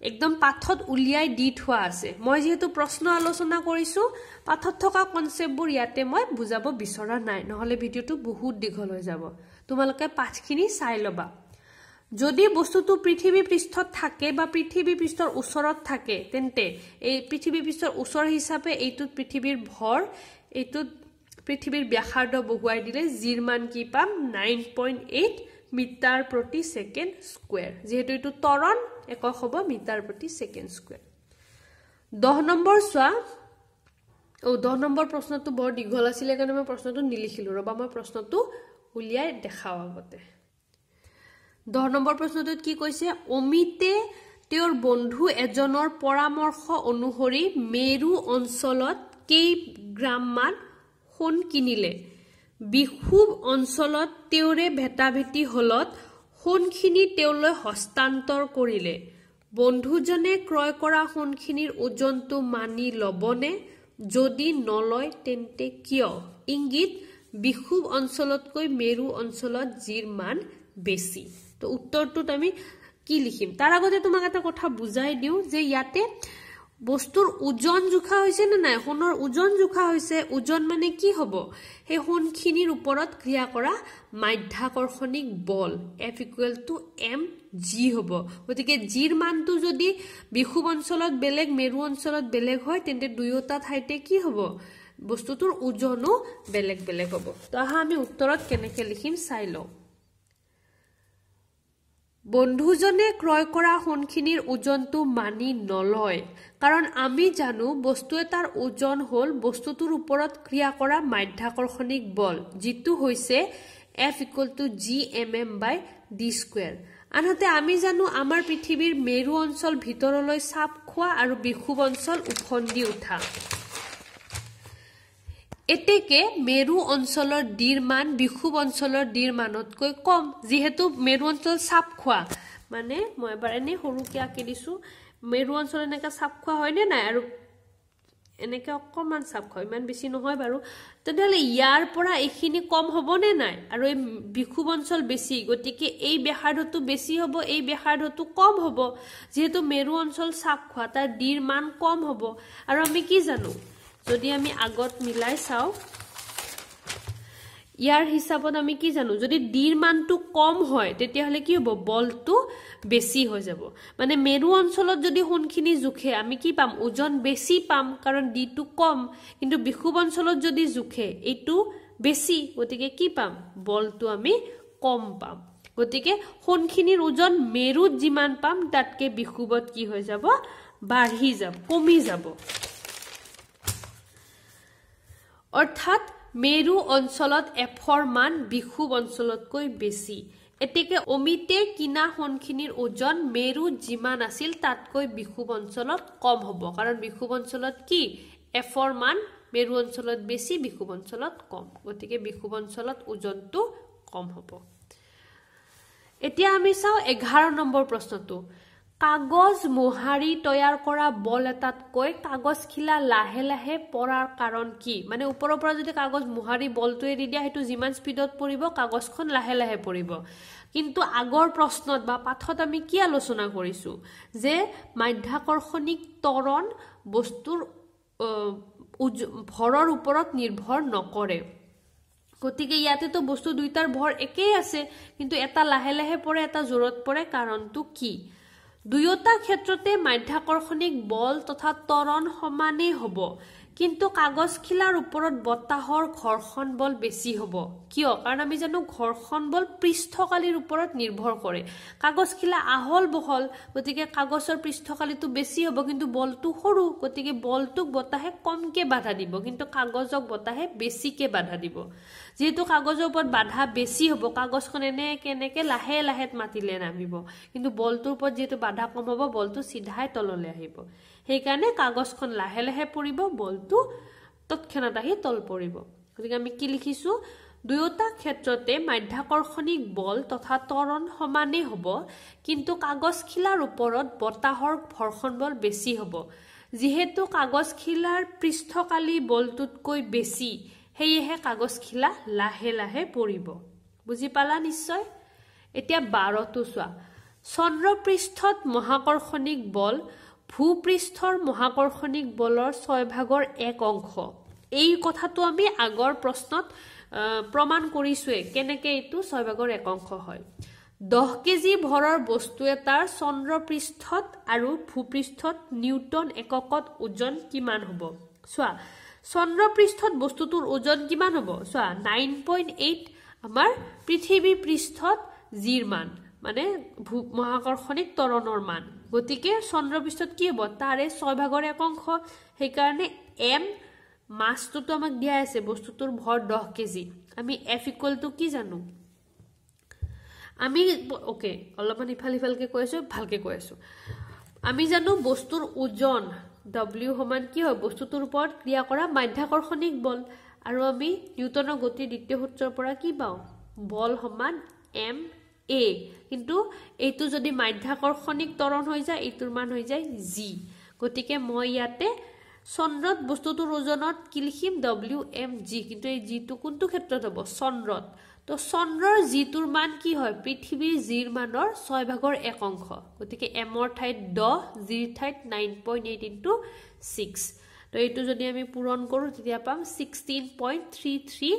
A: একদম পাঠত উলিয়াই দি থোৱা আছে মই যিহেতু প্ৰশ্ন আলোচনা কৰিছোঁ পাঠত থকা কনচেপ্টবোৰ ইয়াতে মই বুজাব বিচৰা নাই নহ'লে ভিডিঅ'টো বহুত দীঘল হৈ যাব তোমালোকে পাঠখিনি চাই ল'বা যদি বস্তুটো পৃথিৱী পৃষ্ঠত থাকে বা পৃথিৱী পৃষ্ঠৰ ওচৰত থাকে তেন্তে এই পৃথিৱী পৃষ্ঠৰ ওচৰ হিচাপে এইটোত পৃথিৱীৰ ভৰ এইটোত পৃথিৱীৰ ব্যাসাৰ্ধ বহুৱাই দিলে যিৰ মান কি পাম নাইন পইণ্ট এইট মিটাৰ প্ৰতি ছেকেণ্ড স্কুৱেৰ যিহেতু এইটো তৰণ একক হ'ব মিটাৰ প্ৰতি ছেকেণ্ড স্কুৱেৰ দহ নম্বৰ চোৱা অ' দহ নম্বৰ প্ৰশ্নটো বৰ দীঘল আছিলে কাৰণে মই প্ৰশ্নটো নিলিখিলোঁ ৰ'বা মই প্ৰশ্নটো উলিয়াই দেখাওঁ আগতে দহ নম্বৰ প্ৰশ্নটোত কি কৈছে অমিতে তেওঁৰ বন্ধু এজনৰ পৰামৰ্শ অনুসৰি মেৰু অঞ্চলত কেইগ্ৰামমান সোণ কিনিলে বিষুৱ অঞ্চলত তেওঁৰে ভেটাভেটি হলত সোণখিনি তেওঁলৈ হস্তান্তৰ কৰিলে বন্ধুজনে ক্ৰয় কৰা সোণখিনিৰ ওজনটো মানি ল'বনে যদি নলয় তেন্তে কিয় ইংগিত বিষুৱ অঞ্চলতকৈ মেৰু অঞ্চলত যিৰ মান বেছি ত' উত্তৰটোত আমি কি লিখিম তাৰ আগতে তোমাক এটা কথা বুজাই দিওঁ যে ইয়াতে বস্তুৰ ওজন জোখা হৈছে নে নাই সোণৰ ওজন জোখা হৈছে ওজন মানে কি হ'ব সেই সোণখিনিৰ ওপৰত ক্ৰিয়া কৰা মাধ্যাকৰ্ষণিক বল F equal to M G হ'ব গতিকে জিৰ মানটো যদি বিষুৱ অঞ্চলত বেলেগ মেৰু অঞ্চলত বেলেগ হয় তেন্তে দুয়োটা ঠাইতে কি হ'ব বস্তুটোৰ ওজনো বেলেগ বেলেগ হ'ব তো আহা আমি উত্তৰত কেনেকৈ লিখিম চাই লওঁ বন্ধুজনে ক্ৰয় কৰা সোণখিনিৰ ওজনটো মানি নলয় কাৰণ আমি জানো বস্তু এটাৰ ওজন হ'ল বস্তুটোৰ ওপৰত ক্ৰিয়া কৰা মাধ্যাকৰ্ষণিক বল যিটো হৈছে F equal to G M M by D square আনহাতে আমি জানো আমাৰ পৃথিৱীৰ মেৰু অঞ্চল ভিতৰলৈ চাপ খোৱা আৰু বিষুৱ অঞ্চল উখন্দি উঠা এতেকে মেৰু অঞ্চলৰ ডিৰ মান বিষুৱ অঞ্চলৰ ডিৰ মানতকৈ কম যিহেতু মেৰু অঞ্চল চাপ খোৱা মানে মই এবাৰ এনেই সৰুকৈ আঁকি দিছোঁ মেৰু অঞ্চল এনেকৈ চাপ খোৱা হয়নে নাই আৰু এনেকৈ অকণমান চাপ খোৱা ইমান বেছি নহয় বাৰু তেনেহ'লে ইয়াৰ পৰা এইখিনি কম হ'বনে নাই আৰু এই বিষুৱ অঞ্চল বেছি গতিকে এই ব্যাসাৰ্ধটো বেছি হ'ব এই ব্যাসাৰ্ধটো কম হ'ব যিহেতু মেৰু অঞ্চল চাপ খোৱা তাৰ ডিৰ মান কম হ'ব আৰু আমি কি জানো যদি আমি আগত মিলাই চাওঁ ইয়াৰ হিচাপত আমি কি জানো যদি ডিৰ মানটো কম হয় তেতিয়াহ'লে কি হ'ব বলটো বেছি হৈ যাব মানে মেৰু অঞ্চলত যদি সোণখিনি জোখে আমি কি পাম ওজন বেছি পাম কাৰণ ডিটো কম কিন্তু বিষুৱ অঞ্চলত যদি জোখে এইটো বেছি গতিকে কি পাম বলটো আমি কম পাম গতিকে সোণখিনিৰ ওজন মেৰুত যিমান পাম তাতকৈ বিষুৱত কি হৈ যাব বাঢ়ি যাব কমি যাব অৰ্থাৎ মেৰু অঞ্চলত এফৰ মান বিষুৱ অঞ্চলতকৈ বেছি এতেকে অমিতে কিনা সোণখিনিৰ ওজন মেৰু যিমান আছিল তাতকৈ বিষুৱ অঞ্চলত কম হ'ব কাৰণ বিষুৱ অঞ্চলত কি এফৰ মান মেৰু অঞ্চলত বেছি বিষুৱ অঞ্চলত কম গতিকে বিষুৱ অঞ্চলত ওজনটো কম হ'ব এতিয়া আমি চাওঁ এঘাৰ নম্বৰ প্ৰশ্নটো কাগজ মোহাৰি তৈয়াৰ কৰা বল এটাতকৈ কাগজখিলা লাহে লাহে পৰাৰ কাৰণ কি মানে ওপৰৰ পৰা যদি কাগজ মোহাৰি বলটো এৰি দিয়া সেইটো যিমান স্পীডত পৰিব কাগজখন লাহে লাহে পৰিব কিন্তু আগৰ প্ৰশ্নত বা পাঠত আমি কি আলোচনা কৰিছোঁ যে মাধ্যাকৰ্ষণিক তৰণ বস্তুৰ ভৰৰ ওপৰত নিৰ্ভৰ নকৰে গতিকে ইয়াতেতো বস্তু দুইটাৰ ভৰ একেই আছে কিন্তু এটা লাহে লাহে পৰে এটা জোৰত পৰে কাৰণটো কি দুয়োটা ক্ষেত্ৰতে মাধ্যাকৰ্ষণিক বল তথা তৰণ সমানেই হ'ব কিন্তু কাগজখিলাৰ ওপৰত বতাহৰ ঘৰখন বল বেছি হ'ব কিয় কাৰণ আমি জানো ঘৰখন বল পৃষ্ঠকালীৰ ওপৰত নিৰ্ভৰ কৰে কাগজখিলা আহল বহল গতিকে কাগজৰ পৃষ্ঠকালীটো বেছি হ'ব কিন্তু বলটো সৰু গতিকে বলটোক বতাহে কমকে বাধা দিব কিন্তু কাগজক বতাহে বেছিকে বাধা দিব যিহেতু কাগজৰ ওপৰত বাধা বেছি হ'ব কাগজখন এনে কেনেকৈ লাহে লাহে মাটিলৈ নামিব কিন্তু বলটোৰ ওপৰত যিহেতু বাধা কম হ'ব বলটো চিধাই তললৈ আহিব সেইকাৰণে কাগজখন লাহে লাহে পৰিব বলটো তৎক্ষণাত আহি তল পৰিব গতিকে আমি কি লিখিছোঁ দুয়োটা ক্ষেত্ৰতে মাধ্যাকৰ্ষণিক বল তথা তৰণ সমানেই হ'ব কিন্তু কাগজখিলাৰ ওপৰত বতাহৰ ঘৰ্ষণ বল বেছি হ'ব যিহেতু কাগজখিলাৰ পৃষ্ঠকালী বলটোতকৈ বেছি সেয়েহে কাগজখিলা লাহে লাহে পৰিব বুজি পালা নিশ্চয় এতিয়া বাৰটো চোৱা চন্দ্ৰপৃষ্ঠত মহাকৰ্ষণিক বল ভূপৃষ্ঠৰ মহাকৰ্ষণিক বলৰ ছয় ভাগৰ এক অংশ এই কথাটো আমি আগৰ প্ৰশ্নত প্ৰমাণ কৰিছোৱে কেনেকৈ এইটো ছয় ভাগৰ এক অংশ হয় দহ কেজি ভৰৰ বস্তু এটাৰ চন্দ্ৰপৃষ্ঠত আৰু ভূপৃষ্ঠত নিউটন এককত ওজন কিমান হ'ব চোৱা চন্দ্ৰপৃষ্ঠত বস্তুটোৰ ওজন কিমান হ'ব চোৱা নাইন পইণ্ট এইট আমাৰ পৃথিৱী পৃষ্ঠত যিৰ মান মানে ভূ মহাকৰ্ষণিক তৰণৰ মান গতিকে চন্দ্ৰ পৃষ্ঠত কি হ'ব তাৰে ছয় ভাগৰ এক অংশ সেইকাৰণে এম মাছটোতো আমাক দিয়া আছে বস্তুটোৰ ভৰ দহ কেজি আমি এফ ইকুৱেলটো কি জানো আমি অ'কে অলপমান ইফাল সিফালকে কৈ আছো ভালকে কৈ আছো আমি জানো বস্তুৰ ওজন ডব্লিউ সমান কি হয় বস্তুটোৰ ওপৰত ক্ৰিয়া কৰা মাধ্যাকৰ্ষণিক বল আৰু আমি নিউটনৰ গতিৰ দ্বিতীয় সূত্ৰৰ পৰা কি পাওঁ বল সমান এম এ কিন্তু এইটো যদি মাধ্যাকৰ্ষণিক তৰণ হৈ যায় এইটোৰ মান হৈ যায় জি গতিকে মই ইয়াতে চন্দ্ৰত বস্তুটোৰ ওজনত কিলসিম ডব্লিউ এম জি কিন্তু এই জিটো কোনটো ক্ষেত্ৰত হ'ব চন্দ্ৰত তো চন্দ্ৰৰ জিটোৰ মান কি হয় পৃথিৱীৰ জিৰ মানৰ ছয় ভাগৰ এক অংশ গতিকে এমৰ ঠাইত দহ জিৰ ঠাইত nine point eight into six তো এইটো যদি আমি পূৰণ কৰোঁ তেতিয়া পাম sixteen point three three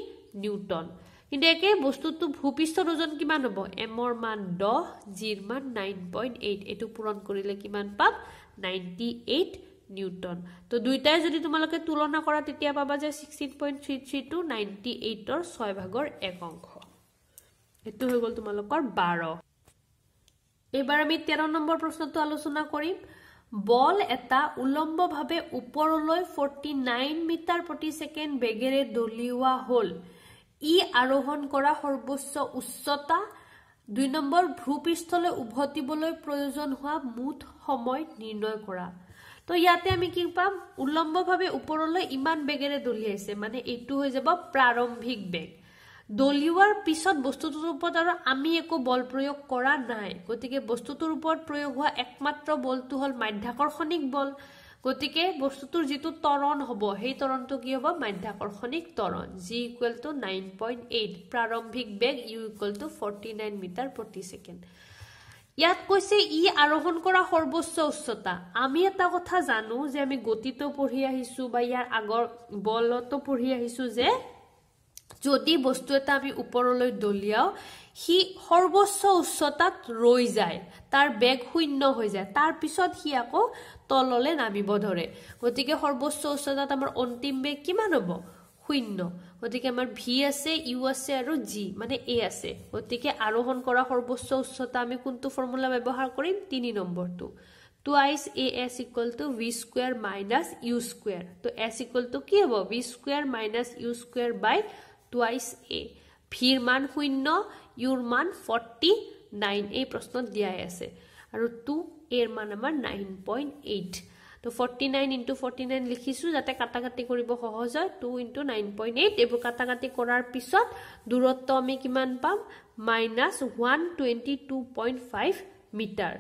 A: newton কিন্তু একে বস্তুটো ভূপৃষ্ঠৰ ওজন কিমান হ'ব এমৰ মান দহ জিৰ মান নাইন পইণ্ট এইট এইটো পূৰণ কৰিলে কিমান পাম নাইণ্টি এইট নিউটন তো দুইটাই যদি তোমালোকে তুলনা কৰা তেতিয়া পাবা যে sixteen point three three to ninety এইটৰ ছয় ভাগৰ এক অংশ এইটো হৈ গ'ল তোমালোকৰ বাৰ এইবাৰ আমি তেৰ নম্বৰ প্ৰশ্নটো আলোচনা কৰিম বল এটা উলম্বভাৱে ওপৰলৈ ফৰ্টি নাইন মিটাৰ প্ৰতি ছেকেণ্ড বেগেৰে দলিওৱা হ'ল ই আৰোহণ কৰা সৰ্বোচ্চ উচ্চতা দুই নম্বৰ ভূপৃষ্ঠলৈ উভতিবলৈ প্ৰয়োজন হোৱা মুঠ সময় নিৰ্ণয় কৰা তো ইয়াতে আমি কি পাম উলম্বভাৱে ওপৰলৈ ইমান বেগেৰে দলিয়াইছে মানে এইটো হৈ যাব প্ৰাৰম্ভিক বেগ দলিওৱাৰ পিছত বস্তুটোৰ ওপৰত আৰু আমি একো বল প্ৰয়োগ কৰা নাই গতিকে বস্তুটোৰ ওপৰত প্ৰয়োগ হোৱা একমাত্ৰ বলটো হ'ল মাধ্যাকৰ্ষণিক বল গতিকে বস্তুটোৰ যিটো তৰণ হ'ব সেই তৰণটো কি হ'ব মাধ্যাকৰ্ষণিক তৰণ G equal to nine point eight প্ৰাৰম্ভিক বেগ U equal to forty nine metre প্ৰতি ছেকেণ্ড ইয়াত কৈছে ই আৰোহণ কৰা সৰ্বোচ্চ উচ্চতা আমি এটা কথা জানো যে আমি গতিটো পঢ়ি আহিছো বা ইয়াৰ আগৰ বলতো পঢ়ি আহিছো যে যদি বস্তু এটা আমি ওপৰলৈ দলিয়াও সি সৰ্বোচ্চ উচ্চতাত ৰৈ যায় তাৰ বেগ শূন্য হৈ যায় তাৰপিছত সি আকৌ তললৈ নামিব ধৰে গতিকে সৰ্বোচ্চ উচ্চতাত আমাৰ অন্তিম বেগ কিমান হ'ব শূন্য গতিকে আমাৰ ভি আছে ইউ আছে আৰু জি মানে এ আছে গতিকে আৰোহণ কৰা সৰ্বোচ্চ উচ্চতা আমি কোনটো ফৰ্মুলা ব্যৱহাৰ কৰিম তিনি নম্বৰটো twice A S equal to V square minus U square ত' এছ ইকুৱেল টু কি হ'ব V square minus U square by twice A ভিৰ মান শূন্য ইউৰ মান ফৰ্টি নাইন এই প্ৰশ্নত দিয়াই আছে আৰু টু এৰ মান আমাৰ নাইন পইণ্ট এইট তো forty nine into forty nine লিখিছোঁ যাতে কাটাকাটি কৰিব সহজ হয় two into nine point eight এইবোৰ কাটাকাটি কৰাৰ পিছত দূৰত্ব আমি কিমান পাম minus one twenty two point five metre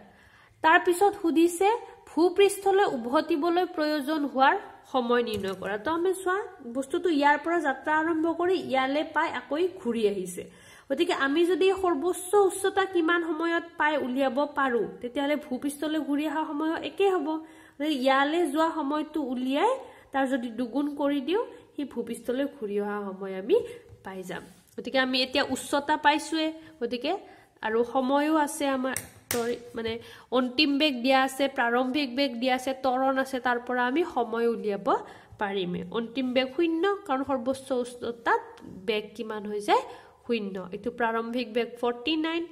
A: তাৰ পিছত সুধিছে ভূপৃষ্ঠলৈ উভতিবলৈ প্ৰয়োজন হোৱাৰ সময় নিৰ্ণয় কৰা তো আমি চোৱা বস্তুটো ইয়াৰ পৰা যাত্ৰা আৰম্ভ কৰি ইয়ালৈ পাই আকৌ ঘূৰি আহিছে গতিকে আমি যদি সৰ্বোচ্চ উচ্চতা কিমান সময়ত পাই উলিয়াব পাৰোঁ তেতিয়াহ'লে ভূপৃষ্ঠলৈ ঘূৰি অহা সময়ো একেই হ'ব ইয়ালৈ যোৱা সময়টো উলিয়াই তাৰ যদি দুগুণ কৰি দিওঁ সি ভূপৃষ্ঠলৈ ঘূৰি অহা সময় আমি পাই যাম গতিকে আমি এতিয়া উচ্চতা পাইছোৱেই গতিকে আৰু সময়ো আছে আমাৰ মানে অন্তিম বেগ দিয়া আছে প্ৰাৰম্ভিক বেগ দিয়া আছে তৰণ আছে তাৰ পৰা আমি সময় উলিয়াব পাৰিমেই অন্তিম বেগ শূন্য কাৰণ সৰ্বোচ্চ উচ্চতাত বেগ কিমান হৈ যায় শূন্য এইটো প্ৰাৰম্ভিক বেগ ফৰ্টি নাইন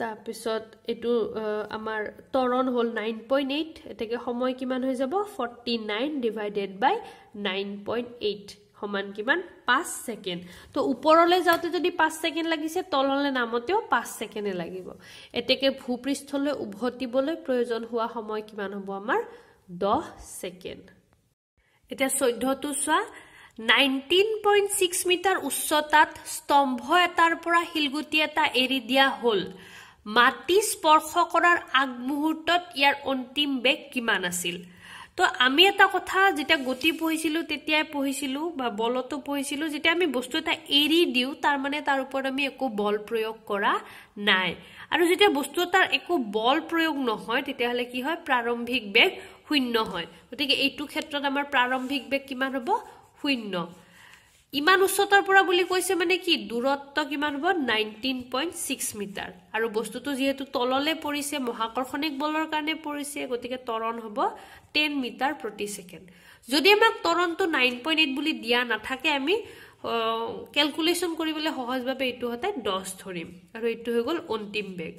A: তাৰপিছত এইটো আমাৰ তৰণ হ'ল নাইন পইণ্ট এইট এতেকে সময় কিমান হৈ যাব forty nine divided by nine point eight সমান কিমান পাঁচ ছেকেণ্ড তো ওপৰলৈ যাওঁতে যদি পাঁচ ছেকেণ্ড লাগিছে তললৈ নামতেও পাঁচ ছেকেণ্ডে লাগিব এতেকে ভূপৃষ্ঠলৈ উভতিবলৈ প্ৰয়োজন হোৱা সময় কিমান হ'ব আমাৰ দহ ছেকেণ্ড এতিয়া চৈধ্যটো চোৱা নাইনটিন পইণ্ট ছিক্স মিটাৰ উচ্চতাত স্তম্ভ এটাৰ পৰা শিলগুটি এটা এৰি দিয়া হ'ল মাটি স্পৰ্শ কৰাৰ আগমুহূৰ্তত ইয়াৰ অন্তিম বেগ কিমান আছিল তো আমি এটা কথা যেতিয়া গতি পঢ়িছিলোঁ তেতিয়াই পঢ়িছিলোঁ বা বলতো পঢ়িছিলোঁ যেতিয়া আমি বস্তু এটা এৰি দিওঁ তাৰমানে তাৰ ওপৰত আমি একো বল প্ৰয়োগ কৰা নাই আৰু যেতিয়া বস্তু এটাৰ একো বল প্ৰয়োগ নহয় তেতিয়াহ'লে কি হয় প্ৰাৰম্ভিক বেগ শূন্য হয় গতিকে এইটো ক্ষেত্ৰত আমাৰ প্ৰাৰম্ভিক বেগ কিমান হ'ব শূন্য ইমান উচ্চতাৰ পৰা বুলি কৈছে মানে কি দূৰত্ব কিমান হ'ব নাইনটিন পইণ্ট ছিক্স মিটাৰ আৰু বস্তুটো যিহেতু তললৈ পৰিছে মহাকৰ্ষণিক বলৰ কাৰণে পৰিছে গতিকে তৰণ হ'ব টেন মিটাৰ প্ৰতি ছেকেণ্ড যদি আমাক তৰণটো নাইন পইণ্ট এইট বুলি দিয়া নাথাকে আমি কেলকুলেশ্যন কৰিবলৈ সহজভাৱে এইটো হতাই দহ ধৰিম আৰু এইটো হৈ গ'ল অন্তিম বেগ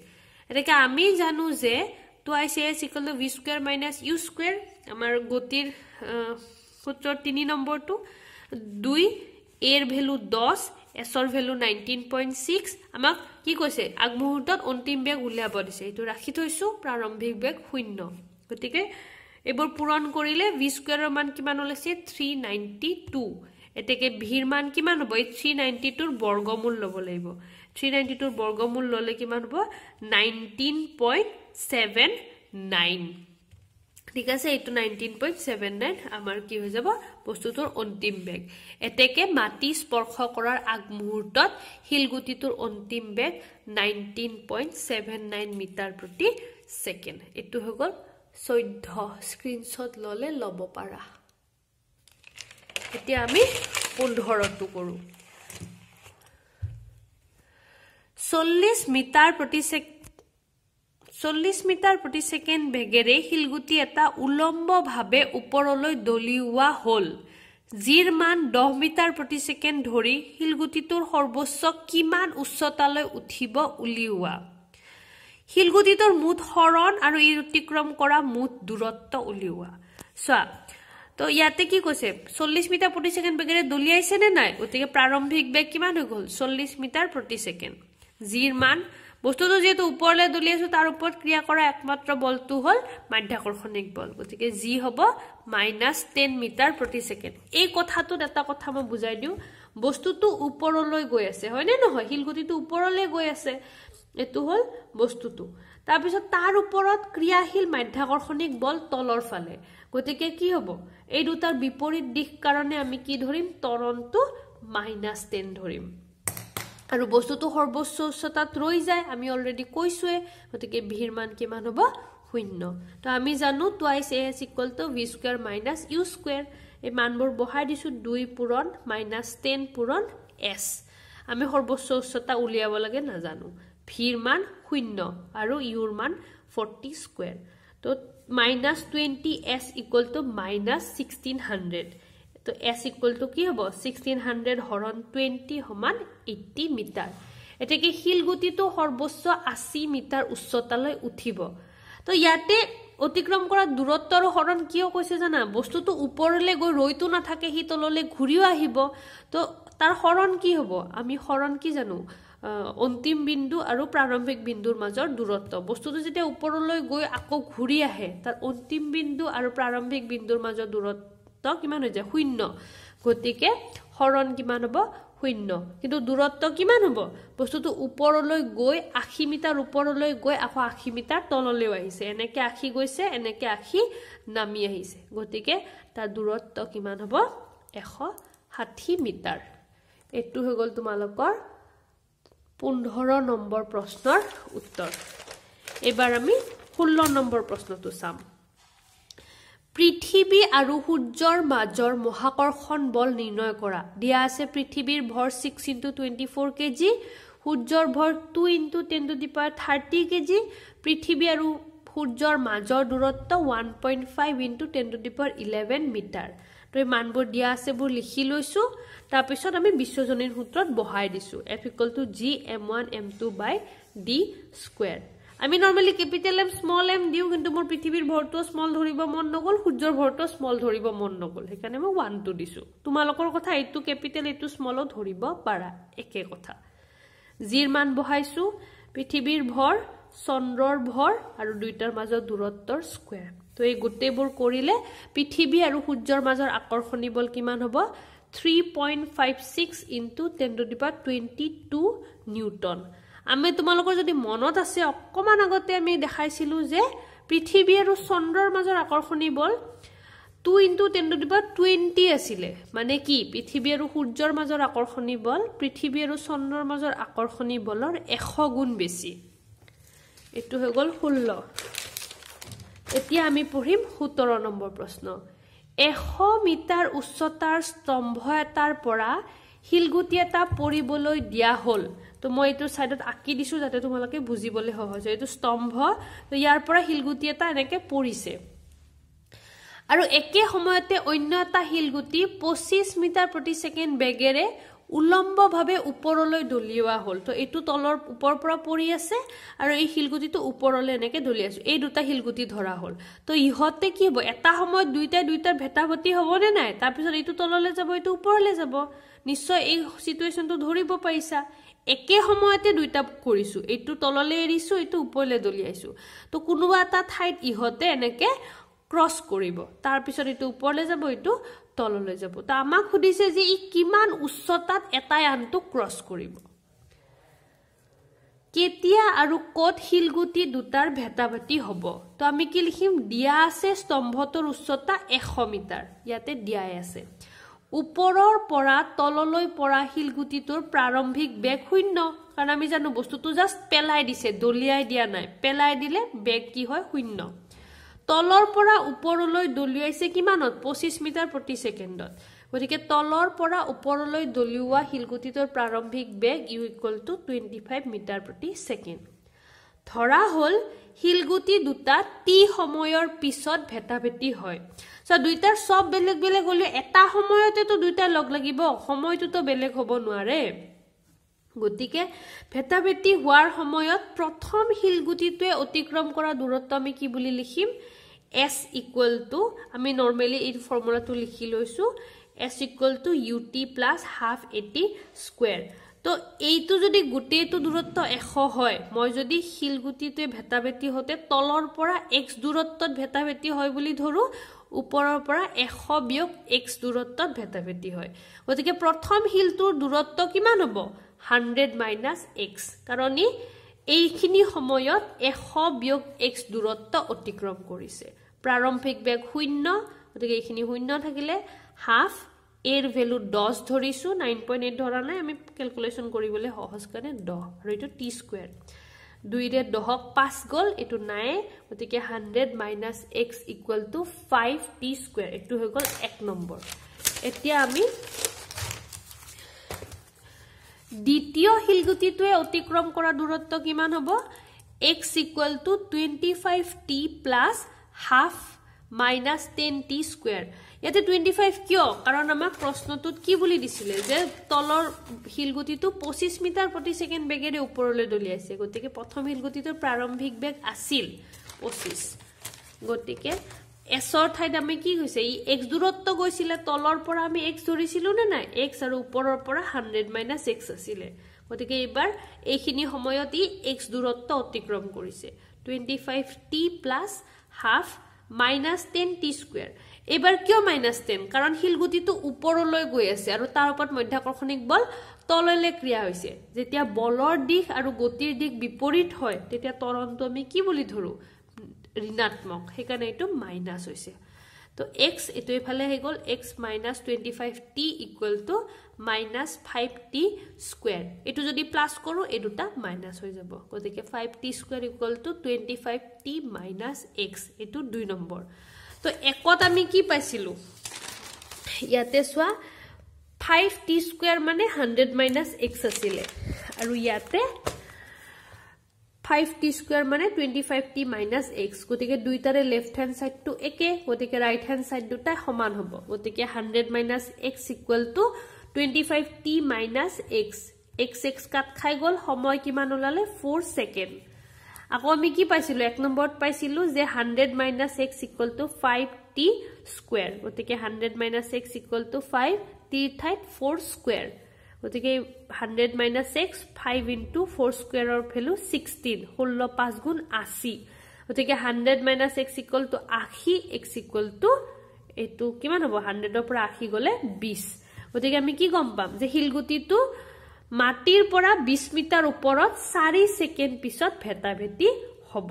A: এতিয়া আমি জানো যে twice A equal to V square minus U square আমাৰ গতিৰ সূত্র তিন নম্বর দুই এর ভ্যালু দশ এসর ভ্যালু নাইনটিন পয়েন্ট সিক্স আমাক কি কৈছে আগ মুহূর্ত অন্তিম বেগ উলিয়াব দিছে এই রাখি থাকছো প্রারম্ভিক বেগ শূন্য গতি এইবর পূরণ করলে ভি স্কুয়ারের মান কি ওলাইছে থ্রি নাইনটি টু এতেকে ভিৰ মান কিমান হ'ব এই থ্ৰী নাইণ্টি টুৰ বৰ্গমূল ল'ব লাগিব থ্ৰী নাইণ্টি টুৰ বৰ্গমূল ল'লে কিমান হ'ব নাইনটিন পইণ্ট ছেভেন নাইন ঠিক আছে এইটো নাইনটিন পইণ্ট ছেভেন নাইন আমাৰ কি হৈ যাব বস্তুটোৰ অন্তিম বেগ এতেকে মাটি স্পৰ্শ কৰাৰ আগমুহূৰ্তত শিলগুটিটোৰ অন্তিম বেগ nineteen point seven nine metre প্ৰতি ছেকেণ্ড এইটো হৈ গ'ল চৈধ্য স্ক্ৰীণশ্বট ল'লে ল'ব পাৰা এতিয়া আমি পোন্ধৰটো কৰোঁ চল্লিছ মিটাৰ প্ৰতি ছেকেণ্ড চল্লিশ মিটাৰ প্ৰতি ছেকেণ্ড বেগেৰে শিলগুটি এটা উলম্বভাৱে ওপৰলৈ দলিওৱা হ'ল জিৰ মান দহ মিটাৰ প্ৰতি ছেকেণ্ড ধৰি শিলগুটিটোৰ সৰ্বোচ্চ কিমান উচ্চতালৈ উঠিব উলিওৱা শিলগুটিটোৰ মুঠ শৰণ আৰু ই অতিক্ৰম কৰা মুঠ দূৰত্ব উলিওৱা চোৱা তো ইয়াতে কি কৈছে চল্লিশ মিটাৰ প্ৰতি ছেকেণ্ড বেগেৰে দলিয়াইছেনে নাই গতিকে প্ৰাৰম্ভিক বেগ কিমান হৈ গ'ল চল্লিশ মিটাৰ প্ৰতি ছেকেণ্ড জিৰ মান বস্তুটো যিহেতু ওপৰলৈ দলি আছো তাৰ ওপৰত ক্ৰিয়া কৰা একমাত্ৰ বলটো হ'ল মাধ্যাকৰ্ষণিক বল গতিকে যি হ'ব মাইনাছ টেন মিটাৰ প্ৰতি ছেকেণ্ড এই কথাটোত এটা কথা মই বুজাই দিওঁ বস্তুটো ওপৰলৈ গৈ আছে হয়নে নহয় শিলগুটিটো ওপৰলৈ গৈ আছে এইটো হ'ল বস্তুটো তাৰপিছত তাৰ ওপৰত ক্ৰিয়াশীল মাধ্যাকৰ্ষণিক বল তলৰ ফালে গতিকে কি হ'ব এই দুটাৰ বিপৰীত দিশ কাৰণে আমি কি ধৰিম তৰণটো মাইনাছ টেন ধৰিম আৰু বস্তুটো সৰ্বোচ্চ উচ্চতাত ৰৈ যায় আমি অলৰেডি কৈছোৱে গতিকে ভিৰ মান কিমান হ'ব শূন্য তো আমি জানো twice A S equal to V square minus U square এই মানবোৰ বহাই দিছোঁ দুই পূৰণ মাইনাছ টেন পূৰণ এছ আমি সৰ্বোচ্চ উচ্চতা উলিয়াব লাগে নাজানো ভিৰ মান শূন্য আৰু ইউৰ মান ফৰ্টি স্কুৱেৰ তো minus twenty S equal to minus sixteen hundred তো এছ ইকুৱেল টু কি হ'ব ছিক্সটিন হাণ্ড্ৰেড হৰণ টুৱেণ্টি সমান এইটি মিটাৰ এতিয়া কি শিলগুটিটো সৰ্বোচ্চ আশী মিটাৰ উচ্চতালৈ উঠিব তো ইয়াতে অতিক্ৰম কৰা দূৰত্বৰ হৰণ কিয় কৈছে জানা বস্তুটো ওপৰলৈ গৈ ৰৈতো নাথাকে সি তললৈ ঘূৰিও আহিব তো তাৰ হৰণ কি হ'ব আমি হৰণ কি জানো অন্তিম বিন্দু আৰু প্ৰাৰম্ভিক বিন্দুৰ মাজৰ দূৰত্ব বস্তুটো যেতিয়া ওপৰলৈ গৈ আকৌ ঘূৰি আহে তাৰ অন্তিম বিন্দু আৰু প্ৰাৰম্ভিক বিন্দুৰ মাজৰ দূৰত্ব দূৰত্ব কিমান হৈ যায় শূন্য গতিকে শৰণ কিমান হ'ব শূন্য কিন্তু দূৰত্ব কিমান হ'ব বস্তুটো ওপৰলৈ গৈ আশী মিটাৰ ওপৰলৈ গৈ আকৌ আশী মিটাৰ তললৈও আহিছে এনেকে আশী গৈছে এনেকে আশী নামি আহিছে গতিকে তাৰ দূৰত্ব কিমান হ'ব এশ ষাঠি মিটাৰ এইটো হৈ গ'ল তোমালোকৰ পোন্ধৰ নম্বৰ প্ৰশ্নৰ উত্তৰ এইবাৰ আমি ষোল্ল নম্বৰ প্ৰশ্নটো চাম পৃথিৱী আৰু সূৰ্যৰ মাজৰ মহাকৰ্ষণ বল নিৰ্ণয় কৰা দিয়া আছে পৃথিৱীৰ ভৰ six into twenty four K G সূৰ্যৰ ভৰ two into ten to the power thirty K G পৃথিৱী আৰু সূৰ্যৰ মাজৰ দূৰত্ব one point five into ten to the power eleven metre তো এই মানবোৰ দিয়া আছেবোৰ লিখি লৈছোঁ তাৰপিছত আমি বিশ্বজনীন সূত্ৰত বহাই দিছোঁ F equal to G M one M two by D square আমি normally capital M small M দিওঁ কিন্তু মোৰ পৃথিৱীৰ ভৰটো স্মল ধৰিব মন নগ'ল সূৰ্যৰ ভৰটো স্মল ধৰিব মন নগ'ল সেইকাৰণে মই ওৱানটো দিছোঁ তোমালোকৰ কথা এইটো কেপিটেল এইটো স্মলো ধৰিব পাৰা একে কথা জিৰ মান বহাইছোঁ পৃথিৱীৰ ভৰ চন্দ্ৰৰ ভৰ আৰু দুইটাৰ মাজৰ দূৰত্বৰ স্কুৱেৰ তো এই গোটেইবোৰ কৰিলে পৃথিৱী আৰু সূৰ্যৰ মাজৰ আকৰ্ষণী বল কিমান হ'ব three point five six into ten to the twenty two newton আমি তোমালোকৰ যদি মনত আছে অকণমান আগতে আমি দেখাইছিলো যে পৃথিৱী আৰু চন্দ্ৰৰ মাজৰ আকৰ্ষণী বল two into ten to the power twenty আছিলে মানে কি পৃথিৱী আৰু সূৰ্যৰ মাজৰ আকৰ্ষণী বল পৃথিৱী আৰু চন্দ্ৰৰ মাজৰ আকৰ্ষণী বলৰ এশ গুণ বেছি এইটো হৈ গ'ল ষোল্ল এতিয়া আমি পঢ়িম সোতৰ নম্বৰ প্ৰশ্ন এশ মিটাৰ উচ্চতাৰ স্তম্ভ এটাৰ পৰা শিলগুটি এটা পৰিবলৈ দিয়া হ'ল তো মই এইটো ছাইডত আঁকি দিছোঁ যাতে তোমালোকে বুজিবলৈ সহজ হয় এইটো স্তম্ভ তো ইয়াৰ পৰা শিলগুটি এটা এনেকৈ পৰিছে আৰু একে সময়তে অন্য এটা শিলগুটি পঁচিছ মিটাৰ প্ৰতি ছেকেণ্ড বেগেৰে উলম্বভাৱে ওপৰলৈ দলিওৱা হ'ল তো এইটো তলৰ ওপৰৰ পৰা পৰি আছে আৰু এই শিলগুটিটো ওপৰলৈ এনেকৈ দলি আছোঁ এই দুটা শিলগুটি ধৰা হ'ল তো ইহঁতে কি হ'ব এটা সময়ত দুইটাই দুইটাই ভেটা ভেটি হব নে নাই তাৰপিছত এইটো তললৈ যাব এইটো ওপৰলৈ যাব নিশ্চয় এই চিটুৱেশ্যনটো ধৰিব পাৰিছা একে সময়তে দুইটা কৰিছোঁ এইটো তললৈ এৰিছোঁ এইটো ওপৰলৈ দলিয়াইছোঁ তো কোনোবা এটা ঠাইত ইহঁতে এনেকৈ ক্ৰছ কৰিব তাৰপিছত এইটো ওপৰলৈ যাব এইটো তললৈ যাব তো আমাক সুধিছে যে ই কিমান উচ্চতাত এটাই আনটো ক্ৰছ কৰিব কেতিয়া আৰু ক'ত শিলগুটি দুটাৰ ভেটা ভেটি হ'ব তো আমি কি লিখিম দিয়া আছে স্তম্ভটোৰ উচ্চতা এশ মিটাৰ ইয়াতে দিয়াই আছে ওপৰৰ পৰা তললৈ পৰা শিলগুটিটোৰ প্ৰাৰম্ভিক বেগ শূন্য কাৰণ আমি জানো বস্তুটো জাষ্ট পেলাই দিছে দলিয়াই দিয়া নাই পেলাই দিলে বেগ কি হয় শূন্য তলৰ পৰা ওপৰলৈ দলিয়াইছে কিমানত পঁচিছ মিটাৰ প্ৰতি ছেকেণ্ডত গতিকে তলৰ পৰা ওপৰলৈ দলিওৱা শিলগুটিটোৰ প্ৰাৰম্ভিক বেগ U equal to twenty five metre প্ৰতি ছেকেণ্ড ধৰা হ'ল শিলগুটি দুটা টি সময়ৰ পিছত ভেটা ভেটি হয় চা দুইটাৰ চব বেলেগ বেলেগ হ'লেও এটা সময়তেতো দুইটাই লগ লাগিব সময়টোতো বেলেগ হ'ব নোৱাৰে গতিকে ভেটাভেটি হোৱাৰ সময়ত প্ৰথম শিলগুটিটোৱে অতিক্ৰম কৰা দূৰত্ব আমি কি বুলি লিখিম এছ ইকুৱেল টু আমি নৰ্মেলি এই ফৰ্মুলাটো লিখি লৈছোঁ S equal to U T plus half A T square তো এইটো যদি গোটেইটো দূৰত্ব এশ হয় মই যদি শিলগুটিটোৱে ভেটাভেটি হওঁতে তলৰ পৰা এক্স দূৰত্বত ভেটাভেটি হয় বুলি ধৰোঁ ওপৰৰ পৰা এশ বিয়োগ এক্স দূৰত্বত ভেটা ভেটি হয় গতিকে প্ৰথম শিলটোৰ দূৰত্ব কিমান হ'ব হাণ্ড্ৰেড মাইনাছ এক্স কাৰণ ই এইখিনি সময়ত এশ বিয়োগ এক্স দূৰত্ব অতিক্ৰম কৰিছে প্ৰাৰম্ভিক বেগ শূন্য গতিকে এইখিনি শূন্য থাকিলে হাফ এৰ ভেলু দহ ধৰিছোঁ নাইন পইণ্ট এইট ধৰা নাই আমি কেলকুলেশ্যন কৰিবলৈ সহজ কাৰণে দহ আৰু এইটো টি স্কুৱেৰ দুইৰে দহক পাঁচ গ'ল এইটো নাই গতিকে hundred minus x equal to five T square এইটো হৈ গ'ল এক নম্বৰ এতিয়া আমি দ্বিতীয় শিলগুটিটোৱে অতিক্ৰম কৰা দূৰত্ব কিমান হ'ব X equal to twenty five T plus half minus ten T square ইয়াতে টুৱেণ্টি ফাইভ কিয় কাৰণ আমাক প্ৰশ্নটোত কি বুলি দিছিলে যে তলৰ শিলগুটিটো পঁচিছ মিটাৰ প্ৰতি ছেকেণ্ড বেগেৰে ওপৰলৈ দলিয়াইছে গতিকে প্ৰথম শিলগুটিটোৰ প্ৰাৰম্ভিক বেগ আছিল পঁচিছ গতিকে এছৰ ঠাইত আমি কি হৈছে ই এক্স দূৰত্ব গৈছিলে তলৰ পৰা আমি এক্স ধৰিছিলো নে নাই এক্স আৰু ওপৰৰ পৰা হাণ্ড্ৰেড মাইনাছ এক্স আছিলে গতিকে এইবাৰ এইখিনি সময়ত ই এক্স দূৰত্ব অতিক্ৰম কৰিছে twenty five T plus half minus ten T square এবাৰ কিয় মাইনাছ টেন কাৰণ শিলগুটিটো ওপৰলৈ গৈ আছে আৰু তাৰ ওপৰত মধ্যাকৰ্ষণিক বল তললৈ ক্ৰিয়া হৈছে যেতিয়া বলৰ দিশ আৰু গতিৰ দিশ বিপৰীত হয় তেতিয়া তৰণটো আমি কি বুলি ধৰোঁ ঋণাত্মক সেইকাৰণে এইটো মাইনাছ হৈছে তো এক্স এইটো এইফালে আহি গ'ল x minus twenty five t equal to minus five T square এইটো যদি প্লাছ কৰোঁ এই দুটা মাইনাছ হৈ যাব গতিকে five T square equal to twenty five t minus x এইটো দুই নম্বৰ তো একত আমি কি পাইছিলোঁ ইয়াতে চোৱা ফাইভ টি স্কুৱেৰ মানে হাণ্ড্ৰেড মাইনাছ এক্স আছিলে আৰু ইয়াতে ফাইভ টি স্কুৱেৰ মানে twenty five t minus x গতিকে দুইটাৰে লেফ্ট হেণ্ড ছাইডটো একে গতিকে ৰাইট হেণ্ড ছাইড দুটাই সমান হ'ব গতিকে hundred minus x equal to twenty five t minus x x x cut খাই গ'ল সময় কিমান ওলালে ফ'ৰ ছেকেণ্ড আকৌ আমি কি পাইছিলোঁ এক নম্বৰত পাইছিলোঁ যে hundred minus x equal to five T square গতিকে hundred minus x equal to five টিৰ ঠাইত ফ'ৰ স্কুৱেৰ গতিকে hundred minus x five into four স্কুৱেৰৰ ভেলু ছিক্সটিন ষোল্ল পাঁচ গুণ আশী গতিকে hundred minus x equal to আশী এক্স ইকুৱেল টু এইটো কিমান হ'ব হাণ্ড্ৰেডৰ পৰা আশী গ'লে বিছ গতিকে আমি কি গম পাম যে শিলগুটিটো মাটিৰ পৰা বিশ মিটাৰ ওপৰত চাৰি ছেকেণ্ড পিছত ভেটাভেটি হ'ব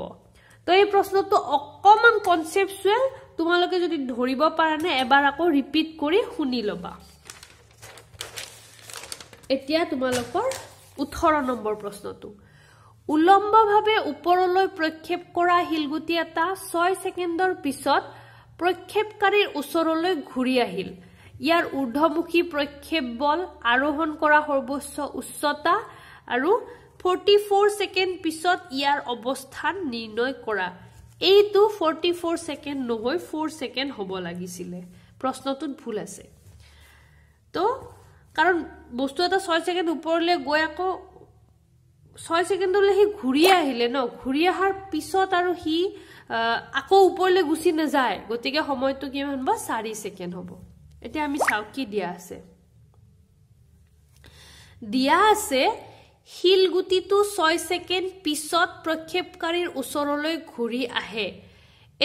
A: তো এই প্ৰশ্নটো অকণমান কনচেপচুৱেল তোমালোকে যদি ধৰিব পাৰা নে এবাৰ আকৌ ৰিপিট কৰি শুনি ল'বা এতিয়া তোমালোকৰ ওঠৰ নম্বৰ প্ৰশ্নটো উলম্বভাৱে ওপৰলৈ প্ৰক্ষেপ কৰা শিলগুটি এটা ছয় ছেকেণ্ডৰ পিছত প্ৰক্ষেপকাৰীৰ ওচৰলৈ ঘূৰি আহিল ইয়াৰ উৰ্ধমুখী প্ৰক্ষেপ বল আৰোহণ কৰা সৰ্বোচ্চ উচ্চতা আৰু ফৰ্টি ফ'ৰ ছেকেণ্ড পিছত ইয়াৰ অৱস্থান নিৰ্ণয় কৰা এইটো ফৰ্টি ফ'ৰ ছেকেণ্ড নহৈ ফ'ৰ ছেকেণ্ড হ'ব লাগিছিলে প্ৰশ্নটোত ভুল আছে তো কাৰণ বস্তু এটা ছয় ছেকেণ্ড ওপৰলৈ গৈ আকৌ ছয় ছেকেণ্ডলৈ সি ঘূৰি আহিলে ন ঘূৰি অহাৰ পিছত আৰু সি আকৌ ওপৰলৈ গুচি নাযায় গতিকে সময়টো কিমান হ'ব চাৰি ছেকেণ্ড হ'ব এতিয়া আমি চাওঁ কি দিয়া আছে দিয়া আছে শিলগুটিটো ছয় ছেকেণ্ড পিছত প্ৰক্ষেপকাৰীৰ ওচৰলৈ ঘূৰি আহে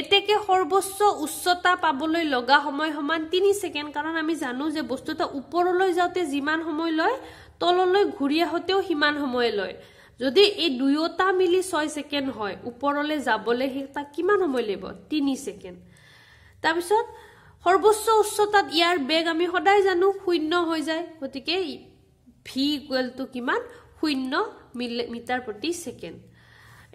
A: এতেকে সৰ্বোচ্চ উচ্চতা পাবলৈ লগা সময় সমান তিনি ছেকেণ্ড কাৰণ আমি জানো যে বস্তু এটা ওপৰলৈ যাওঁতে যিমান সময় লয় তললৈ ঘূৰি আহোঁতেও সিমান সময় লয় যদি এই দুয়োটা মিলি ছয় ছেকেণ্ড হয় ওপৰলৈ যাবলৈ সেই তাক কিমান সময় লাগিব তিনি ছেকেণ্ড তাৰপিছত সৰ্বোচ্চ উচ্চতাত ইয়াৰ বেগ আমি সদায় জানো শূন্য হৈ যায় গতিকে ভি ইকুৱেল টু কিমান শূন্য মিটাৰ প্ৰতি ছেকেণ্ড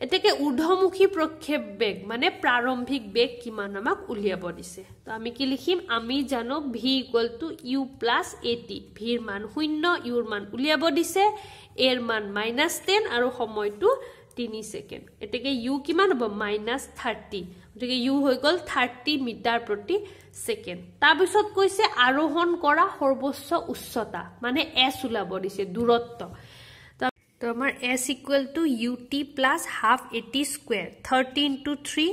A: এতিয়াকে ঊৰ্ধমুখী প্ৰক্ষেপ বেগ মানে প্ৰাৰম্ভিক বেগ কিমান আমাক উলিয়াব দিছে তো আমি কি লিখিম আমি জানো v equal to u plus a t ভিৰ মান শূন্য ইউৰ মান উলিয়াব দিছে এৰ মান মাইনাছ টেন আৰু সময়টো তিনি ছেকেণ্ড এতিয়াকে ইউ কিমান হ'ব মাইনাছ থাৰ্টি গতিকে ইউ হৈ গ'ল থাৰ্টি মিটাৰ প্ৰতি ছেকেণ্ড তাৰপিছত কৈছে আৰোহণ কৰা সৰ্বোচ্চ উচ্চতা মানে এছ ওলাব দিছে দূৰত্ব তো আমাৰ s equal to U T plus half a t square thirty into three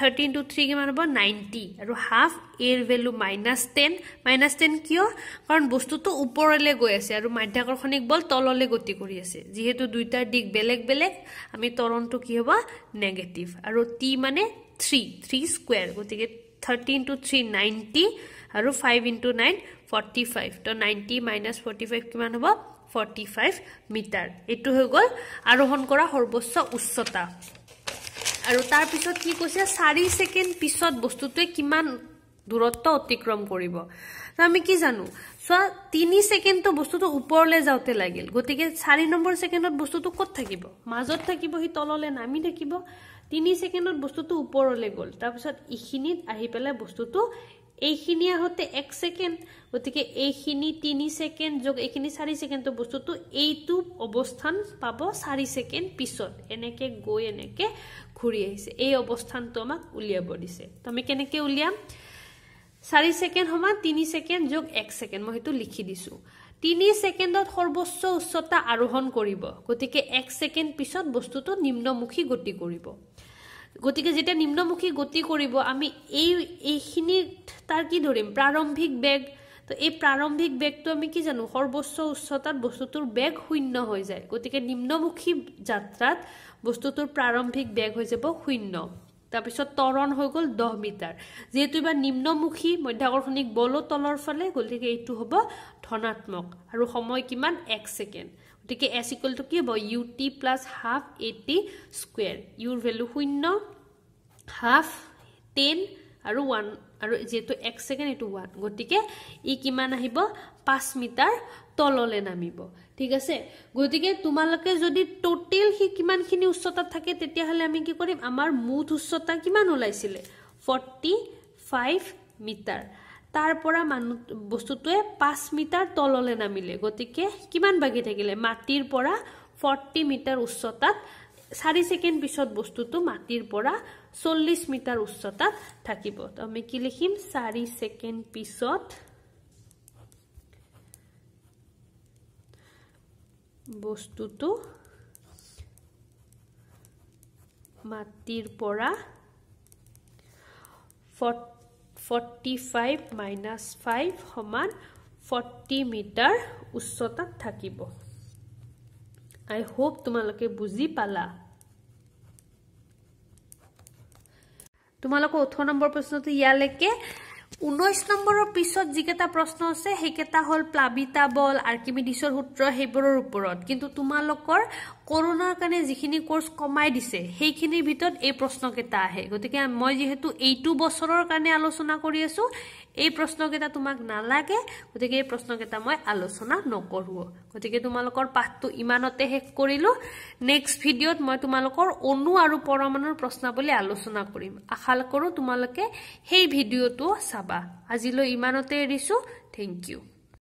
A: thirteen to three কিমান হ'ব নাইণ্টি আৰু হাফ এৰ value minus ten minus ten কিয় কাৰণ বস্তুটো ওপৰলৈ গৈ আছে আৰু মাধ্যাকৰ্ষণিক বল তললৈ গতি কৰি আছে যিহেতু দুয়োটাৰ দিশ বেলেগ বেলেগ আমি তৰণটো কি হ'ব নেগেটিভ আৰু টি মানে থ্ৰী থ্ৰী স্কুৱেৰ গতিকে থাৰ্টিন টু থ্ৰী নাইণ্টি আৰু five into nine forty five তো নাইণ্টি মাইনাছ ফৰ্টি ফাইভ কিমান হ'ব ফৰ্টি ফাইভ মিটাৰ এইটো হৈ গ'ল আৰোহণ কৰা সৰ্বোচ্চ উচ্চতা আৰু তাৰপিছত কি কৈছে চাৰি ছেকেণ্ড পিছত বস্তুটোৱে কিমান দূৰত্ব অতিক্ৰম কৰিব আমি কি জানো চোৱা তিনি ছেকেণ্ডটো বস্তুটো ওপৰলৈ যাওঁতে লাগিল গতিকে চাৰি নম্বৰ ছেকেণ্ডত বস্তুটো ক'ত থাকিব মাজত থাকিব সি তললৈ নামি থাকিব তিনি ছেকেণ্ডত বস্তুটো ওপৰলৈ গ'ল তাৰপিছত ইখিনিত আহি পেলাই বস্তুটো এইখিনি আহোঁতে এক ছেকেণ্ড গতিকে এইখিনি তিনি ছেকেণ্ড যোগ এইখিনি চাৰি ছেকেণ্ড ত' বস্তুটো এইটো অৱস্থান পাব চাৰি ছেকেণ্ড পিছত এনেকৈ গৈ এনেকে ঘূৰি আহিছে এই অৱস্থানটো আমাক উলিয়াব দিছে ত' আমি কেনেকে উলিয়াম চাৰি ছেকেণ্ড সমান তিনি ছেকেণ্ড যোগ এক ছেকেণ্ড মই সেইটো লিখি দিছোঁ তিনি ছেকেণ্ডত সৰ্বোচ্চ উচ্চতা আৰোহণ কৰিব গতিকে এক ছেকেণ্ড পিছত বস্তুটো নিম্নমুখী গতি কৰিব গতিকে যেতিয়া নিম্নমুখী গতি কৰিব আমি এই এইখিনিত তাৰ কি ধৰিম প্ৰাৰম্ভিক বেগ তো এই প্ৰাৰম্ভিক বেগটো আমি কি জানো সৰ্বোচ্চ উচ্চতাত বস্তুটোৰ বেগ শূন্য হৈ যায় গতিকে নিম্নমুখী যাত্ৰাত বস্তুটোৰ প্ৰাৰম্ভিক বেগ হৈ যাব শূন্য তাৰপিছত তৰণ হৈ গ'ল দহ মিটাৰ যিহেতু এইবাৰ নিম্নমুখী মধ্যাকৰ্ষণিক বলো তলৰ ফালে গতিকে এইটো হ'ব ধনাত্মক আৰু সময় কিমান এক ছেকেণ্ড গতিকে এছ ইকুৱেল টু কি হ'ব u T plus half a t square ইউৰ ভেলু শূন্য হাফ টেন আৰু ওৱান আৰু যিহেতু এক ছেকেণ্ড এইটো ওৱান গতিকে ই কিমান আহিব পাঁচ মিটাৰ তললৈ নামিব ঠিক আছে গতিকে তোমালোকে যদি টোটেল সি কিমানখিনি উচ্চতাত থাকে তেতিয়াহ'লে আমি কি কৰিম আমাৰ মুঠ উচ্চতা কিমান ওলাইছিলে ফৰ্টি ফাইভ মিটাৰ তাৰ পৰা মানুহ বস্তুটোৱে পাঁচ মিটাৰ তললৈ নামিলে গতিকে কিমান বাকী থাকিলে মাটিৰ পৰা ফৰ্টি মিটাৰ উচ্চতাত চাৰি ছেকেণ্ড পিছত বস্তুটো মাটিৰ পৰা চল্লিছ মিটাৰ উচ্চতাত থাকিব ত' আমি কি লিখিম চাৰি ছেকেণ্ড পিছত বস্তুটো মাটিৰ পৰা ফৰ্টি 45 মাইনাছ ফাইভ সমান ফৰ্টি মিটাৰ উচ্চতাত থাকিব আই হোপ তোমালোকে বুজি পালা তোমালোকৰ ওঠৰ নম্বৰ প্ৰশ্নটো ইয়ালৈকে ঊনৈশ নম্বৰৰ পিছত যিকেইটা প্ৰশ্ন আছে সেইকেইটা হ'ল প্লাবিতা বল আৰ্কিমিডিছৰ সূত্ৰ সেইবোৰৰ ওপৰত কিন্তু তোমালোকৰ কৰোণাৰ কাৰণে যিখিনি কৰ্চ কমাই দিছে সেইখিনিৰ ভিতৰত এই প্ৰশ্নকেইটা আহে গতিকে মই যিহেতু এইটো বছৰৰ কাৰণে আলোচনা কৰি আছোঁ এই প্ৰশ্নকেইটা তোমাক নালাগে গতিকে এই প্ৰশ্নকেইটা মই আলোচনা নকৰোঁ গতিকে তোমালোকৰ পাঠটো ইমানতে শেষ কৰিলোঁ নেক্সট ভিডিঅ'ত মই তোমালোকৰ অনু আৰু পৰমাণুৰ প্ৰশ্নাৱলী আলোচনা কৰিম আশা কৰোঁ তোমালোকে সেই ভিডিঅ'টো চাবা আজিলৈ ইমানতে এৰিছোঁ থেংক ইউ